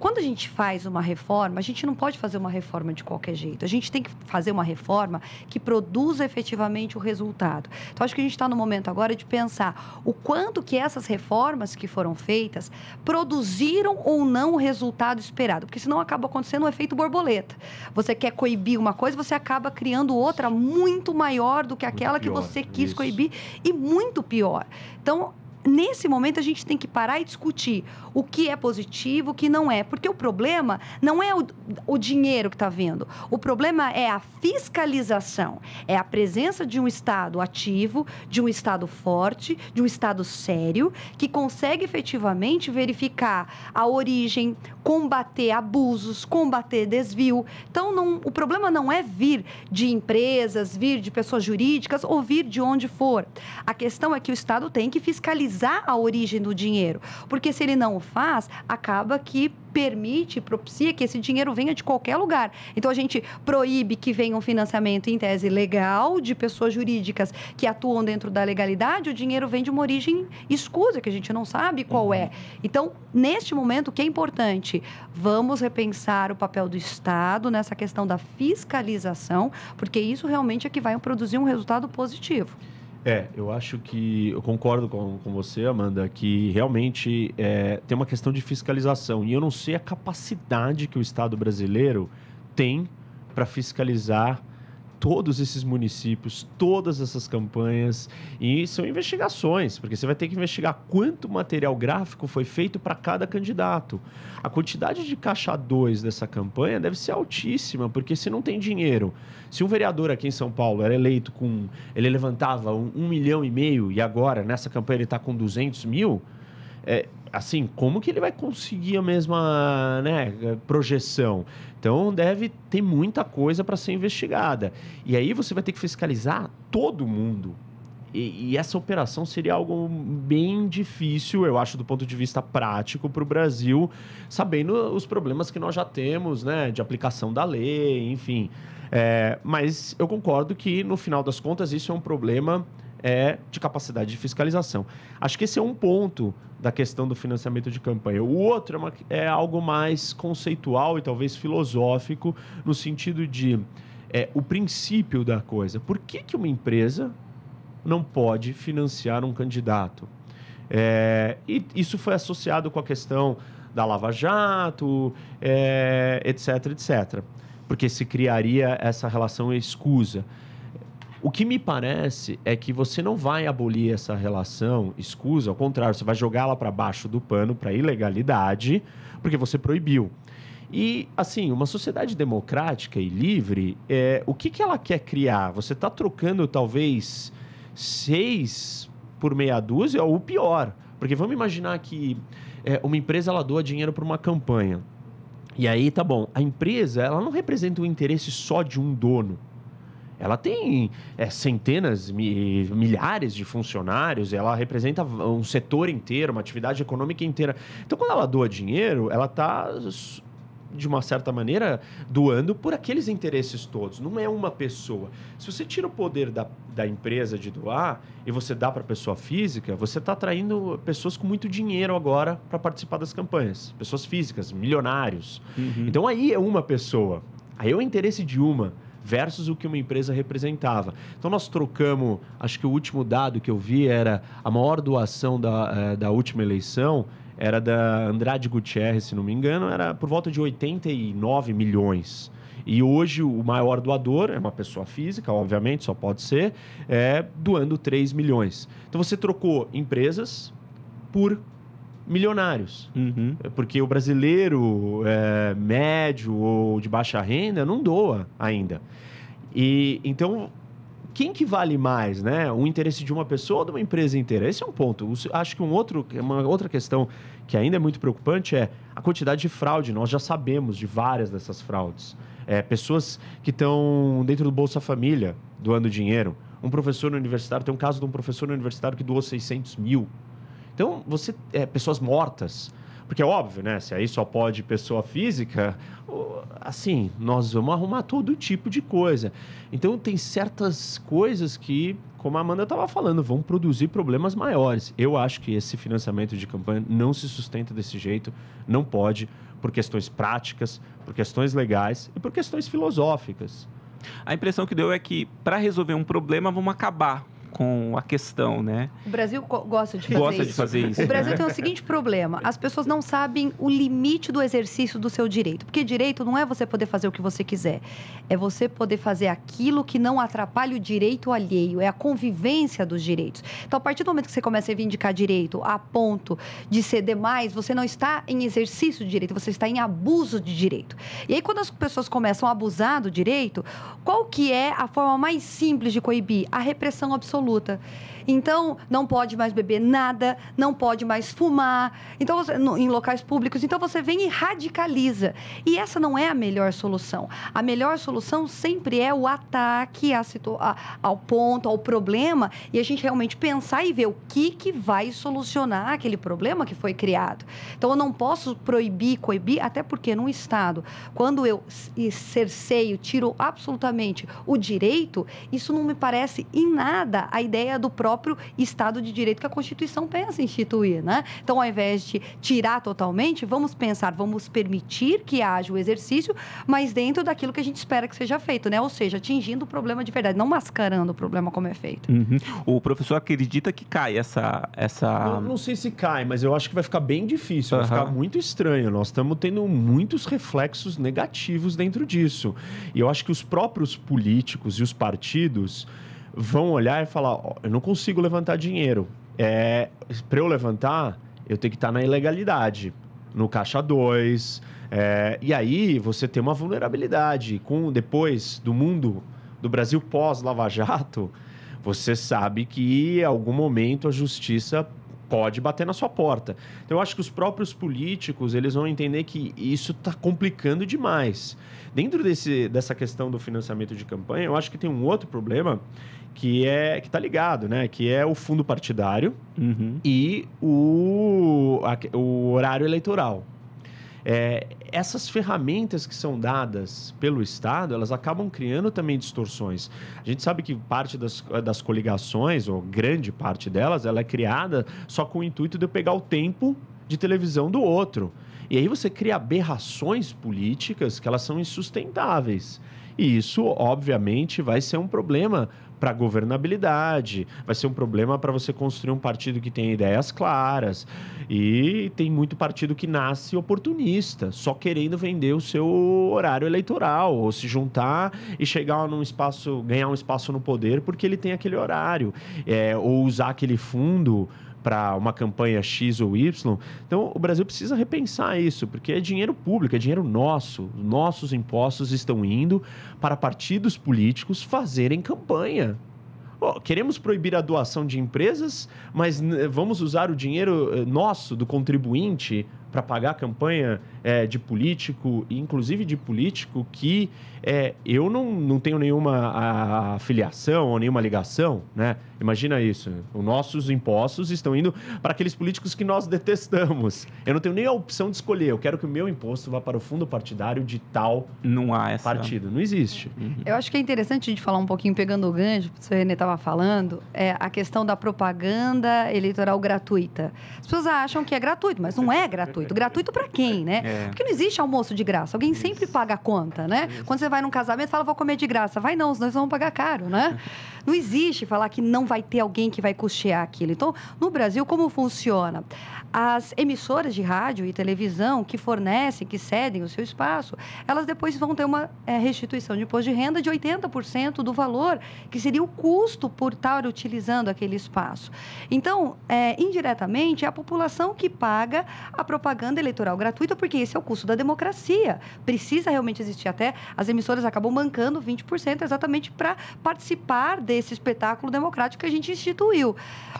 Quando a gente faz uma reforma, a gente não pode fazer uma reforma de qualquer jeito. A gente tem que fazer uma reforma que produza efetivamente o resultado. Então, acho que a gente está no momento agora de pensar o quanto que essas reformas que foram feitas produziram ou não o resultado esperado. Porque senão acaba acontecendo um efeito borboleta. Você quer coibir uma coisa, você acaba criando outra muito maior do que aquela pior, que você quis isso. coibir e muito pior. Então, nesse momento a gente tem que parar e discutir o que é positivo, o que não é. Porque o problema não é o, o dinheiro que está vindo. O problema é a fiscalização. É a presença de um Estado ativo, de um Estado forte, de um Estado sério, que consegue efetivamente verificar a origem, combater abusos, combater desvio. Então, não, o problema não é vir de empresas, vir de pessoas jurídicas ou vir de onde for. A questão é que o Estado tem que fiscalizar analisar a origem do dinheiro, porque se ele não o faz, acaba que permite, propicia que esse dinheiro venha de qualquer lugar. Então a gente proíbe que venha um financiamento em tese legal de pessoas jurídicas que atuam dentro da legalidade, o dinheiro vem de uma origem escusa que a gente não sabe qual uhum. é. Então, neste momento, o que é importante? Vamos repensar o papel do Estado nessa questão da fiscalização, porque isso realmente é que vai produzir um resultado positivo. É, eu acho que eu concordo com, com você, Amanda, que realmente é, tem uma questão de fiscalização. E eu não sei a capacidade que o Estado brasileiro tem para fiscalizar todos esses municípios, todas essas campanhas. E são investigações, porque você vai ter que investigar quanto material gráfico foi feito para cada candidato. A quantidade de caixa 2 dessa campanha deve ser altíssima, porque se não tem dinheiro, se um vereador aqui em São Paulo era eleito com. ele levantava um, um milhão e meio e agora nessa campanha ele está com 200 mil. É, assim, como que ele vai conseguir a mesma né, projeção? Então deve ter muita coisa para ser investigada. E aí você vai ter que fiscalizar todo mundo. E, e, essa operação seria algo bem difícil, eu acho, do ponto de vista prático para o Brasil, sabendo os problemas que nós já temos, né, de aplicação da lei, enfim. É, mas eu concordo que, no final das contas, isso é um problema é de capacidade de fiscalização. Acho que esse é um ponto da questão do financiamento de campanha. O outro é, uma, é algo mais conceitual e talvez filosófico, no sentido de é, o princípio da coisa. Por que, que uma empresa não pode financiar um candidato? É, e isso foi associado com a questão da Lava Jato, etc, é, etc. Porque se criaria essa relação escusa. O que me parece é que você não vai abolir essa relação escusa, ao contrário, você vai jogá-la para baixo do pano para ilegalidade, porque você proibiu. E, assim, uma sociedade democrática e livre, é, o que, que ela quer criar? Você está trocando, talvez, seis por meia dúzia, ou pior. Porque vamos imaginar que é, uma empresa ela doa dinheiro para uma campanha. E aí, tá bom, a empresa ela não representa o interesse só de um dono ela tem é, centenas, mi, milhares de funcionários, ela representa um setor inteiro, uma atividade econômica inteira. Então, quando ela doa dinheiro, ela está de uma certa maneira, doando por aqueles interesses todos. Não é uma pessoa. Se você tira o poder da, da empresa de doar e você dá para pessoa física, você está atraindo pessoas com muito dinheiro agora para participar das campanhas. Pessoas físicas, milionários. Uhum. Então aí é uma pessoa. Aí é o interesse de uma versus o que uma empresa representava. Então nós trocamos, acho que o último dado que eu vi era a maior doação da, eh, da última eleição era da Andrade Gutierrez, se não me engano, era por volta de 89 milhões. E hoje o maior doador é uma pessoa física, obviamente, só pode ser, é doando 3 milhões. Então você trocou empresas por milionários. Uhum. É porque o brasileiro é, médio ou de baixa renda não doa ainda. E então quem que vale mais, né? O interesse de uma pessoa ou de uma empresa inteira? Esse é um ponto. Acho que um outro, uma outra questão que ainda é muito preocupante é a quantidade de fraude. Nós já sabemos de várias dessas fraudes. É, pessoas que estão dentro do Bolsa Família doando dinheiro. Um professor universitário, tem um caso de um professor universitário que doou 600 mil então, você. É, pessoas mortas. Porque é óbvio, né? Se aí só pode pessoa física, assim, nós vamos arrumar todo tipo de coisa. Então, tem certas coisas que, como a Amanda estava falando, vão produzir problemas maiores. Eu acho que esse financiamento de campanha não se sustenta desse jeito, não pode, por questões práticas, por questões legais e por questões filosóficas. A impressão que deu é que, para resolver um problema, vamos acabar com a questão, né? O Brasil gosta de fazer gosta isso. de fazer isso. O Brasil né? tem o seguinte problema: as pessoas não sabem o limite do exercício do seu direito, porque direito não é você poder fazer o que você quiser, é você poder fazer aquilo que não atrapalha o direito alheio, é a convivência dos direitos. Então, a partir do momento que você começa a reivindicar direito a ponto de ceder mais, você não está em exercício de direito, você está em abuso de direito. E aí, quando as pessoas começam a abusar do direito, qual que é a forma mais simples de coibir? A repressão absoluta absoluta. Então, não pode mais beber nada, não pode mais fumar, então você, no, em locais públicos. Então, você vem e radicaliza. E essa não é a melhor solução. A melhor solução sempre é o ataque a, a, ao ponto, ao problema, e a gente realmente pensar e ver o que, que vai solucionar aquele problema que foi criado. Então, eu não posso proibir, coibir, até porque num Estado, quando eu cerceio, tiro absolutamente o direito, isso não me parece em nada a ideia do próprio próprio Estado de Direito que a Constituição pensa instituir, né? Então, ao invés de tirar totalmente, vamos pensar, vamos permitir que haja o exercício, mas dentro daquilo que a gente espera que seja feito, né? Ou seja, atingindo o problema de verdade, não mascarando o problema como é feito. Uhum. O professor acredita que cai essa... essa... Não, não, sei se cai, mas eu acho que vai ficar bem difícil, uhum. vai ficar muito estranho. Nós estamos tendo muitos reflexos negativos dentro disso. E eu acho que os próprios políticos e os partidos vão olhar e falar: eu não consigo levantar dinheiro. É, para eu levantar, eu tenho que estar tá na ilegalidade, no caixa 2. É, e aí você tem uma vulnerabilidade. com Depois do mundo, do Brasil pós-Lava Jato, você sabe que em algum momento a justiça pode bater na sua porta. Então eu acho que os próprios políticos eles vão entender que isso está complicando demais. Dentro desse, dessa questão do financiamento de campanha, eu acho que tem um outro problema que é que tá ligado, né? Que é o fundo partidário uhum. e o, a, o horário eleitoral. É, essas ferramentas que são dadas pelo Estado, elas acabam criando também distorções. A gente sabe que parte das, das coligações, ou grande parte delas, ela é criada só com o intuito de eu pegar o tempo de televisão do outro. E aí você cria aberrações políticas que elas são insustentáveis. E isso, obviamente, vai ser um problema para governabilidade, vai ser um problema para você construir um partido que tem ideias claras. E tem muito partido que nasce oportunista, só querendo vender o seu horário eleitoral, ou se juntar e chegar num espaço, ganhar um espaço no poder porque ele tem aquele horário, é, ou usar aquele fundo para uma campanha X ou Y. Então, o Brasil precisa repensar isso, porque é dinheiro público, é dinheiro nosso. Nossos impostos estão indo para partidos políticos fazerem campanha. Oh, queremos proibir a doação de empresas, mas eh, vamos usar o dinheiro eh, nosso, do contribuinte, para pagar a campanha é, de político, inclusive de político que é, eu não, não tenho nenhuma afiliação ou nenhuma ligação, né? Imagina isso. Os nossos impostos estão indo para aqueles políticos que nós detestamos. Eu não tenho nem a opção de escolher. Eu quero que o meu imposto vá para o fundo partidário de tal não há essa... partido. Não existe. Uhum. Eu acho que é interessante a gente falar um pouquinho, pegando o gancho, que o René estava falando, é a questão da propaganda eleitoral gratuita. As pessoas acham que é gratuito, mas não é gratuito gratuito. Gratuito para quem, né? É. Porque não existe almoço de graça. Alguém Isso. sempre paga a conta, né? Isso. Quando você vai num casamento, fala, vou comer de graça. Vai não, os nós vamos pagar caro, né? Não existe falar que não vai ter alguém que vai custear aquilo. Então, no Brasil, como funciona? As emissoras de rádio e televisão que fornecem, que cedem o seu espaço, elas depois vão ter uma eh, restituição de imposto de renda de 80% do valor, que seria o custo por estar utilizando aquele espaço. Então, é, indiretamente, é a população que paga a propaganda eleitoral gratuita, porque esse é o custo da democracia. Precisa realmente existir. Até as emissoras acabam bancando 20% exatamente para participar desse espetáculo democrático que a gente instituiu.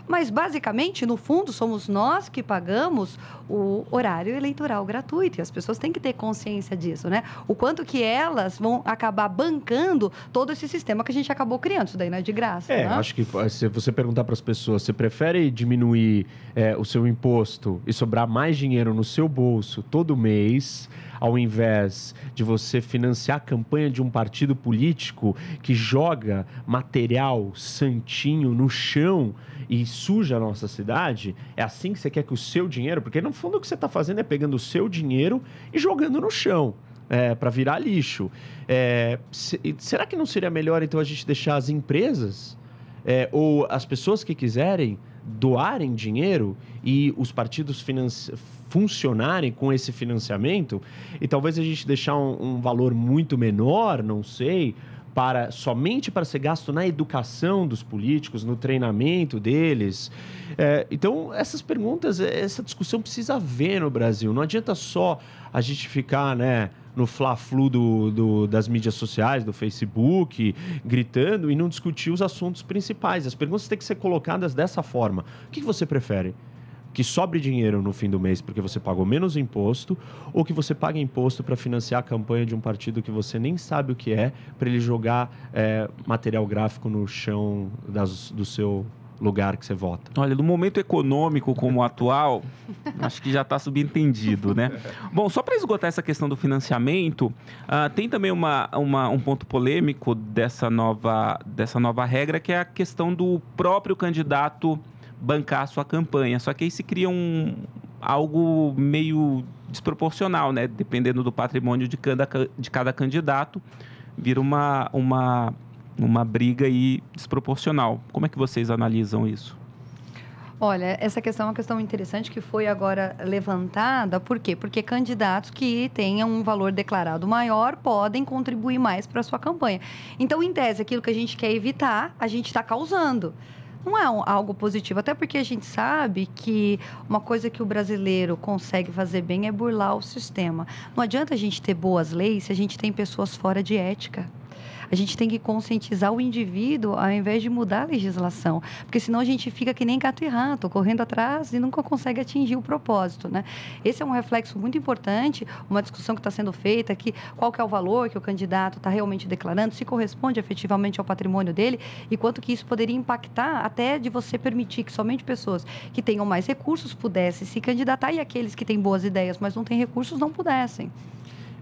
Mas, basicamente, no fundo, somos nós que pagamos o horário eleitoral gratuito. E as pessoas têm que ter consciência disso, né? O quanto que elas vão acabar bancando todo esse sistema que a gente acabou criando. Isso daí não é de graça. É, né? acho que eh, se você perguntar para as pessoas, você prefere diminuir é, o seu imposto e sobrar mais dinheiro no seu bolso todo mês? ao invés de você financiar a campanha de um partido político que joga material santinho no chão e suja a nossa cidade, é assim que você quer que o seu dinheiro, porque no fundo o que você está fazendo é pegando o seu dinheiro e jogando no chão. É, para virar lixo. É, se, será que não seria melhor então a gente deixar as empresas é, ou as pessoas que quiserem doarem dinheiro e os partidos funcionarem com esse financiamento, e talvez a gente deixar um, um valor muito menor, não sei, para somente para ser gasto na educação dos políticos, no treinamento deles. É, então, essas perguntas, é, essa discussão precisa haver no Brasil. Não adianta só a gente ficar, né? no fla-flu do, do, das mídias sociais, do Facebook, gritando e não discutir os assuntos principais. As perguntas têm que ser colocadas dessa forma. O que você prefere? que sobre dinheiro no fim do mês porque você pagou menos imposto ou que você paga imposto para financiar a campanha de um partido que você nem sabe o que é para ele jogar é, material gráfico no chão das, do seu lugar que você vota. Olha, no momento econômico como o atual, acho que já está subentendido, né? Bom, só para esgotar essa questão do financiamento, uh, tem também uma, uma, um ponto polêmico dessa nova, dessa nova regra, que é a questão do próprio candidato bancar a sua campanha. Só que aí se cria um algo meio desproporcional, né? Dependendo do patrimônio de cada, de cada candidato, vira uma, uma, uma briga aí desproporcional. Como é que vocês analisam isso? Olha, essa questão é uma questão interessante que foi agora levantada. Por quê? Porque candidatos que tenham um valor declarado maior podem contribuir mais para a sua campanha. Então, em tese, aquilo que a gente quer evitar, a gente está causando não é um, algo positivo. Até porque a gente sabe que uma coisa que o brasileiro consegue fazer bem é burlar o sistema. Não adianta a gente ter boas leis se a gente tem pessoas fora de ética. A gente tem que conscientizar o indivíduo ao invés de mudar a legislação, porque senão a gente fica que nem gato e rato, correndo atrás e nunca consegue atingir o propósito, né? Esse é um reflexo muito importante, uma discussão que está sendo feita aqui, qual que é o valor que o candidato está realmente declarando, se corresponde efetivamente ao patrimônio dele e quanto que isso poderia impactar até de você permitir que somente pessoas que tenham mais recursos pudessem se candidatar e aqueles que têm boas ideias, mas não têm recursos, não pudessem.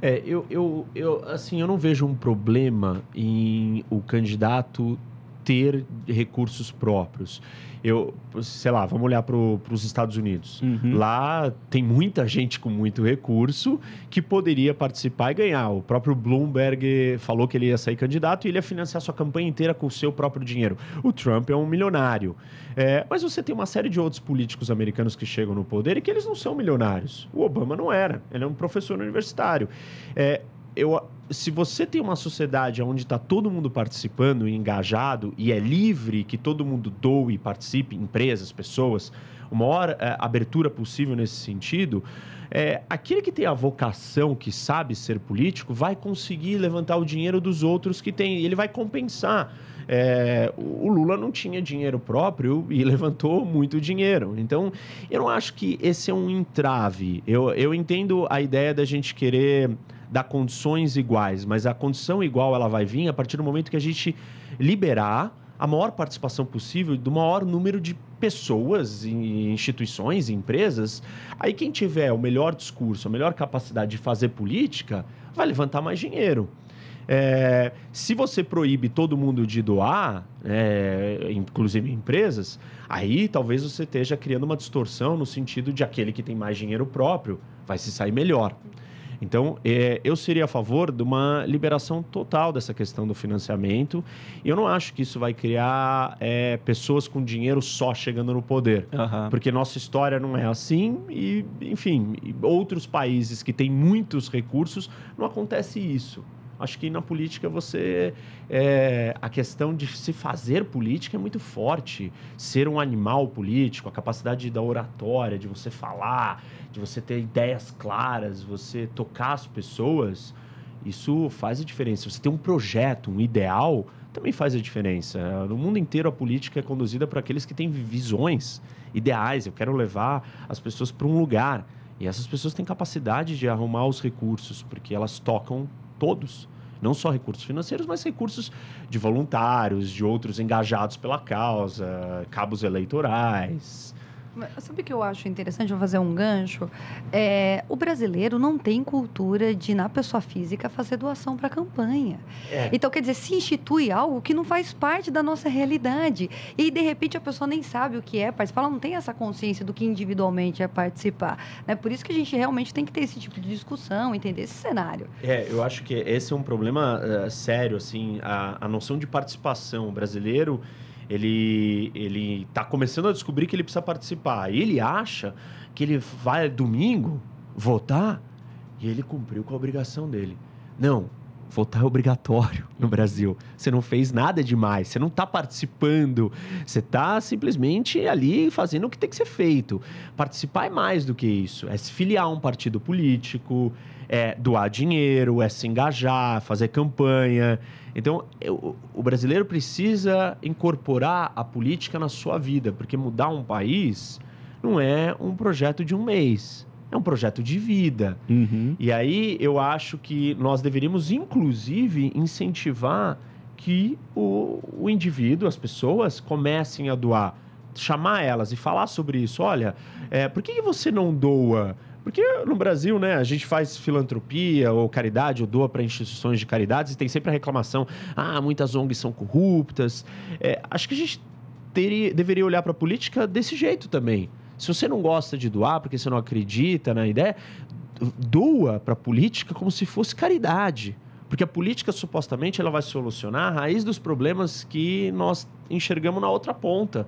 É, eu, eu, eu, assim, eu não vejo um problema em o candidato ter recursos próprios eu, sei lá, vamos olhar para os Estados Unidos. Uhum. Lá tem muita gente com muito recurso que poderia participar e ganhar. O próprio Bloomberg falou que ele ia sair candidato e ele ia financiar sua campanha inteira com o seu próprio dinheiro. O Trump é um milionário. É, mas você tem uma série de outros políticos americanos que chegam no poder e que eles não são milionários. O Obama não era, ele é um professor universitário. É, eu se você tem uma sociedade onde está todo mundo participando e engajado e é livre que todo mundo doe e participe, empresas, pessoas, uma maior é, abertura possível nesse sentido, é, aquele que tem a vocação, que sabe ser político, vai conseguir levantar o dinheiro dos outros que tem. Ele vai compensar. É, o Lula não tinha dinheiro próprio e levantou muito dinheiro. Então, eu não acho que esse é um entrave. Eu, eu entendo a ideia da gente querer dar condições iguais, mas a condição igual ela vai vir a partir do momento que a gente liberar a maior participação possível do maior número de pessoas, instituições, empresas. Aí quem tiver o melhor discurso, a melhor capacidade de fazer política, vai levantar mais dinheiro. É, se você proíbe todo mundo de doar, é, inclusive empresas, aí talvez você esteja criando uma distorção no sentido de aquele que tem mais dinheiro próprio vai se sair melhor. Então, é, eu seria a favor de uma liberação total dessa questão do financiamento. Eu não acho que isso vai criar é, pessoas com dinheiro só chegando no poder, uhum. porque nossa história não é assim e, enfim, outros países que têm muitos recursos não acontece isso. Acho que na política você. É, a questão de se fazer política é muito forte. Ser um animal político, a capacidade da oratória, de você falar, de você ter ideias claras, você tocar as pessoas, isso faz a diferença. Você ter um projeto, um ideal, também faz a diferença. No mundo inteiro, a política é conduzida por aqueles que têm visões, ideais. Eu quero levar as pessoas para um lugar. E essas pessoas têm capacidade de arrumar os recursos, porque elas tocam todos, não só recursos financeiros, mas recursos de voluntários, de outros engajados pela causa, cabos eleitorais. Sabe o que eu acho interessante? Vou fazer um gancho. É, o brasileiro não tem cultura de, na pessoa física, fazer doação para campanha. É. Então, quer dizer, se institui algo que não faz parte da nossa realidade. E, de repente, a pessoa nem sabe o que é participar, ela não tem essa consciência do que individualmente é participar. Né? Por isso que a gente realmente tem que ter esse tipo de discussão, entender esse cenário. É, eu acho que esse é um problema uh, sério, assim, a, a noção de participação. O brasileiro ele ele tá começando a descobrir que ele precisa participar. E ele acha que ele vai domingo votar e ele cumpriu com a obrigação dele. Não, votar é obrigatório no Brasil. Você não fez nada demais, você não está participando, você está simplesmente ali fazendo o que tem que ser feito. Participar é mais do que isso, é se filiar a um partido político, é doar dinheiro, é se engajar, fazer campanha, então, eu, o brasileiro precisa incorporar a política na sua vida, porque mudar um país não é um projeto de um mês. É um projeto de vida. Uhum. E aí eu acho que nós deveríamos, inclusive, incentivar que o, o indivíduo, as pessoas, comecem a doar. Chamar elas e falar sobre isso. Olha, é, por que você não doa? Porque no Brasil, né, a gente faz filantropia ou caridade, ou doa para instituições de caridades e tem sempre a reclamação: ah, muitas ONGs são corruptas. É, acho que a gente teria, deveria olhar para a política desse jeito também. Se você não gosta de doar, porque você não acredita na ideia, doa para a política como se fosse caridade. Porque a política, supostamente, ela vai solucionar a raiz dos problemas que nós enxergamos na outra ponta.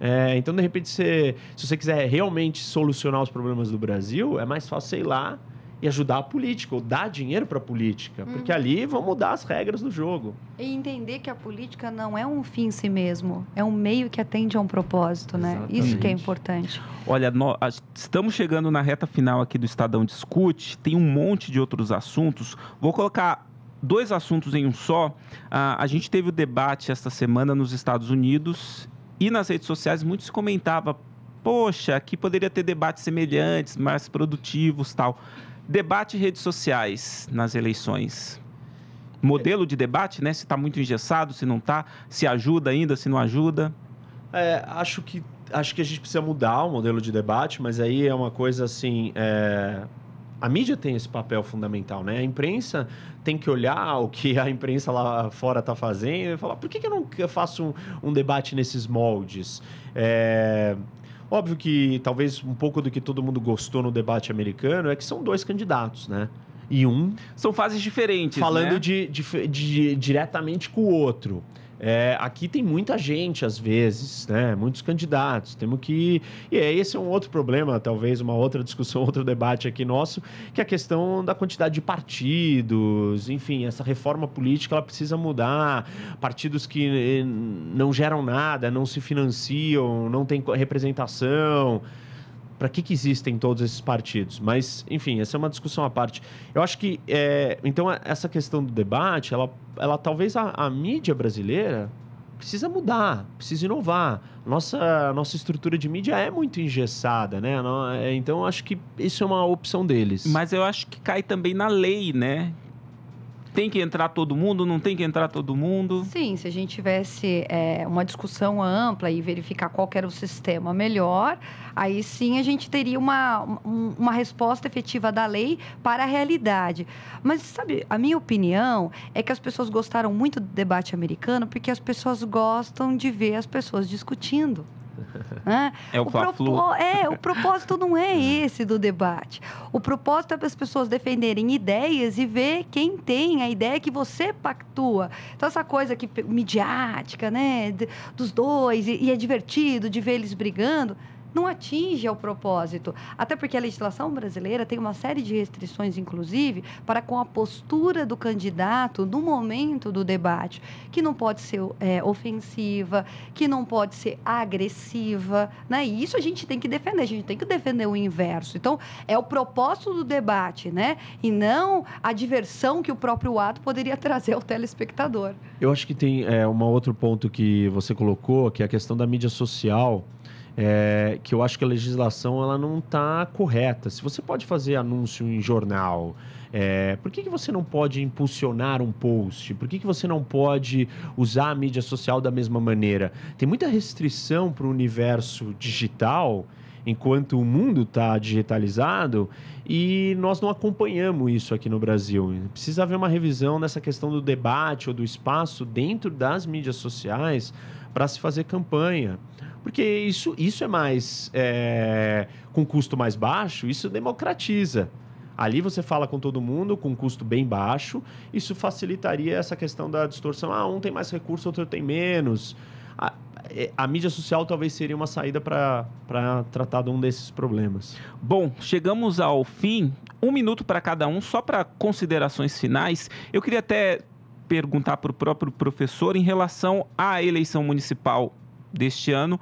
É, então, de repente, você, se você quiser realmente solucionar os problemas do Brasil, é mais fácil ir lá e ajudar a política, ou dar dinheiro para a política, porque uhum. ali vão mudar as regras do jogo. E entender que a política não é um fim em si mesmo, é um meio que atende a um propósito, Exatamente. né? Isso que é importante. Olha, nós estamos chegando na reta final aqui do Estadão Discute, tem um monte de outros assuntos. Vou colocar dois assuntos em um só. Ah, a gente teve o debate esta semana nos Estados Unidos e nas redes sociais muito se comentava: poxa, aqui poderia ter debates semelhantes, mais produtivos tal. Debate redes sociais nas eleições. Modelo de debate, né? Se está muito engessado, se não está, se ajuda ainda, se não ajuda. É, acho que acho que a gente precisa mudar o modelo de debate, mas aí é uma coisa assim. É a mídia tem esse papel fundamental, né? A imprensa tem que olhar o que a imprensa lá fora está fazendo e falar por que, que eu não faço um, um debate nesses moldes? É... Óbvio que talvez um pouco do que todo mundo gostou no debate americano é que são dois candidatos, né? E um. São fases diferentes. Falando né? de, de, de, diretamente com o outro. É, aqui tem muita gente, às vezes, né? Muitos candidatos. Temos que. E é, esse é um outro problema, talvez, uma outra discussão, outro debate aqui nosso, que é a questão da quantidade de partidos. Enfim, essa reforma política ela precisa mudar. Partidos que eh, não geram nada, não se financiam, não têm representação para que, que existem todos esses partidos? Mas, enfim, essa é uma discussão à parte. Eu acho que, é, então, essa questão do debate, ela, ela talvez a, a mídia brasileira precisa mudar, precisa inovar. Nossa, nossa estrutura de mídia é muito engessada, né? É, então, acho que isso é uma opção deles. Mas eu acho que cai também na lei, né? Tem que entrar todo mundo, não tem que entrar todo mundo? Sim, se a gente tivesse é, uma discussão ampla e verificar qual era o sistema melhor, aí sim a gente teria uma, uma resposta efetiva da lei para a realidade. Mas, sabe, a minha opinião é que as pessoas gostaram muito do debate americano porque as pessoas gostam de ver as pessoas discutindo. Né? É o, o É, o propósito não é, é esse do debate. O propósito é para as pessoas defenderem ideias e ver quem tem a ideia que você pactua. Então, essa coisa que, midiática, né? Dos dois, e é divertido de ver eles brigando não atinge ao propósito. Até porque a legislação brasileira tem uma série de restrições, inclusive, para com a postura do candidato no momento do debate, que não pode ser é, ofensiva, que não pode ser agressiva, né? E isso a gente tem que defender, a gente tem que defender o inverso. Então, é o propósito do debate, né? E não a diversão que o próprio ato poderia trazer ao telespectador. Eu acho que tem é, um outro ponto que você colocou, que é a questão da mídia social é, que eu acho que a legislação ela não está correta. Se você pode fazer anúncio em jornal, é, por que, que você não pode impulsionar um post? Por que, que você não pode usar a mídia social da mesma maneira? Tem muita restrição para o universo digital enquanto o mundo está digitalizado e nós não acompanhamos isso aqui no Brasil. Precisa haver uma revisão nessa questão do debate ou do espaço dentro das mídias sociais para se fazer campanha. Porque isso, isso é mais. É, com custo mais baixo, isso democratiza. Ali você fala com todo mundo, com um custo bem baixo, isso facilitaria essa questão da distorção. Ah, um tem mais recurso, outro tem menos. A, é, a mídia social talvez seria uma saída para tratar de um desses problemas. Bom, chegamos ao fim. Um minuto para cada um, só para considerações finais. Eu queria até perguntar para o próprio professor em relação à eleição municipal deste ano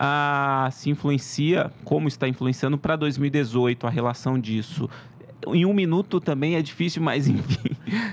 ah, se influencia, como está influenciando para 2018 a relação disso? Em um minuto também é difícil, mas enfim.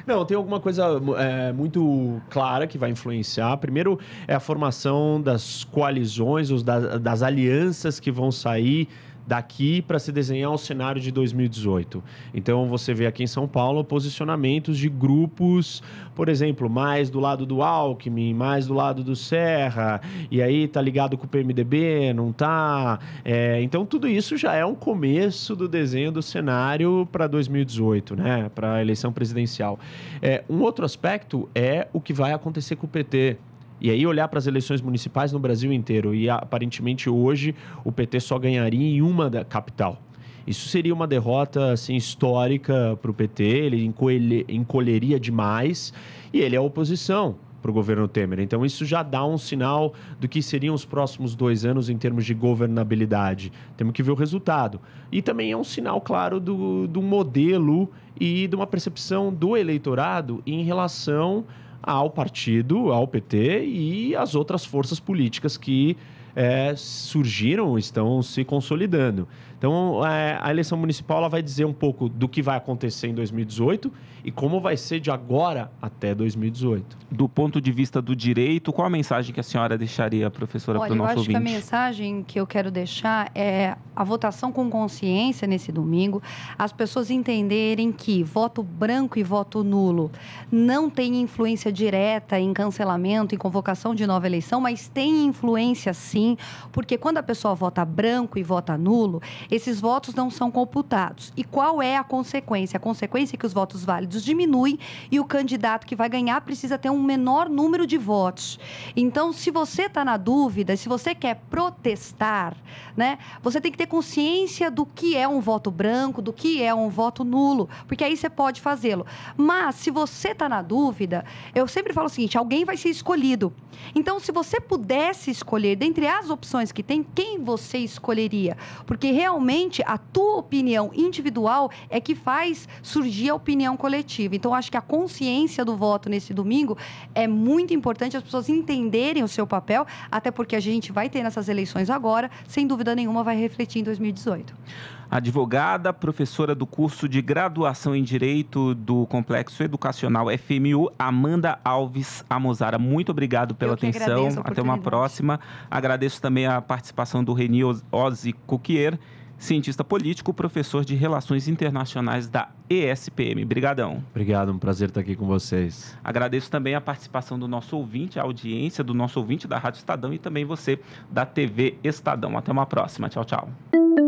Não, tem alguma coisa é, muito clara que vai influenciar. Primeiro é a formação das coalizões, os, das, das alianças que vão sair daqui para se desenhar o cenário de 2018. Então você vê aqui em São Paulo posicionamentos de grupos, por exemplo, mais do lado do Alckmin, mais do lado do Serra, e aí tá ligado com o PMDB, não tá. É, então tudo isso já é um começo do desenho do cenário para 2018, né? Para a eleição presidencial. É, um outro aspecto é o que vai acontecer com o PT. E aí olhar para as eleições municipais no Brasil inteiro e aparentemente hoje o PT só ganharia em uma da capital. Isso seria uma derrota assim, histórica para o PT, ele encolheria demais e ele é a oposição para o governo Temer. Então, isso já dá um sinal do que seriam os próximos dois anos em termos de governabilidade. Temos que ver o resultado. E também é um sinal claro do, do modelo e de uma percepção do eleitorado em relação ao partido, ao PT e às outras forças políticas que é, surgiram, estão se consolidando. Então, é, a eleição municipal ela vai dizer um pouco do que vai acontecer em 2018 e como vai ser de agora até 2018. Do ponto de vista do direito, qual a mensagem que a senhora deixaria, professora, para o nosso ouvinte? Eu acho que a mensagem que eu quero deixar é a votação com consciência nesse domingo, as pessoas entenderem que voto branco e voto nulo não tem influência direta em cancelamento, em convocação de nova eleição, mas tem influência sim, porque quando a pessoa vota branco e vota nulo, esses votos não são computados. E qual é a consequência? A consequência é que os votos válidos diminuem e o candidato que vai ganhar precisa ter um menor número de votos. Então, se você está na dúvida, se você quer protestar, né, você tem que ter consciência do que é um voto branco, do que é um voto nulo, porque aí você pode fazê-lo. Mas, se você está na dúvida, eu sempre falo o seguinte: alguém vai ser escolhido. Então, se você pudesse escolher dentre as opções que tem, quem você escolheria? Porque realmente realmente a tua opinião individual é que faz surgir a opinião coletiva. Então, acho que a consciência do voto nesse domingo é muito importante as pessoas entenderem o seu papel, até porque a gente vai ter nessas eleições agora, sem dúvida nenhuma, vai refletir em 2018. Advogada, professora do curso de graduação em Direito do Complexo Educacional FMU, Amanda Alves Amozara. Muito obrigado pela atenção. Até uma próxima. Agradeço também a participação do Reni Ozzi Cuquier cientista político, professor de Relações Internacionais da ESPM. Obrigadão. Obrigado, um prazer estar aqui com vocês. Agradeço também a participação do nosso ouvinte, a audiência do nosso ouvinte da Rádio Estadão e também você da TV Estadão. Até uma próxima. Tchau, tchau.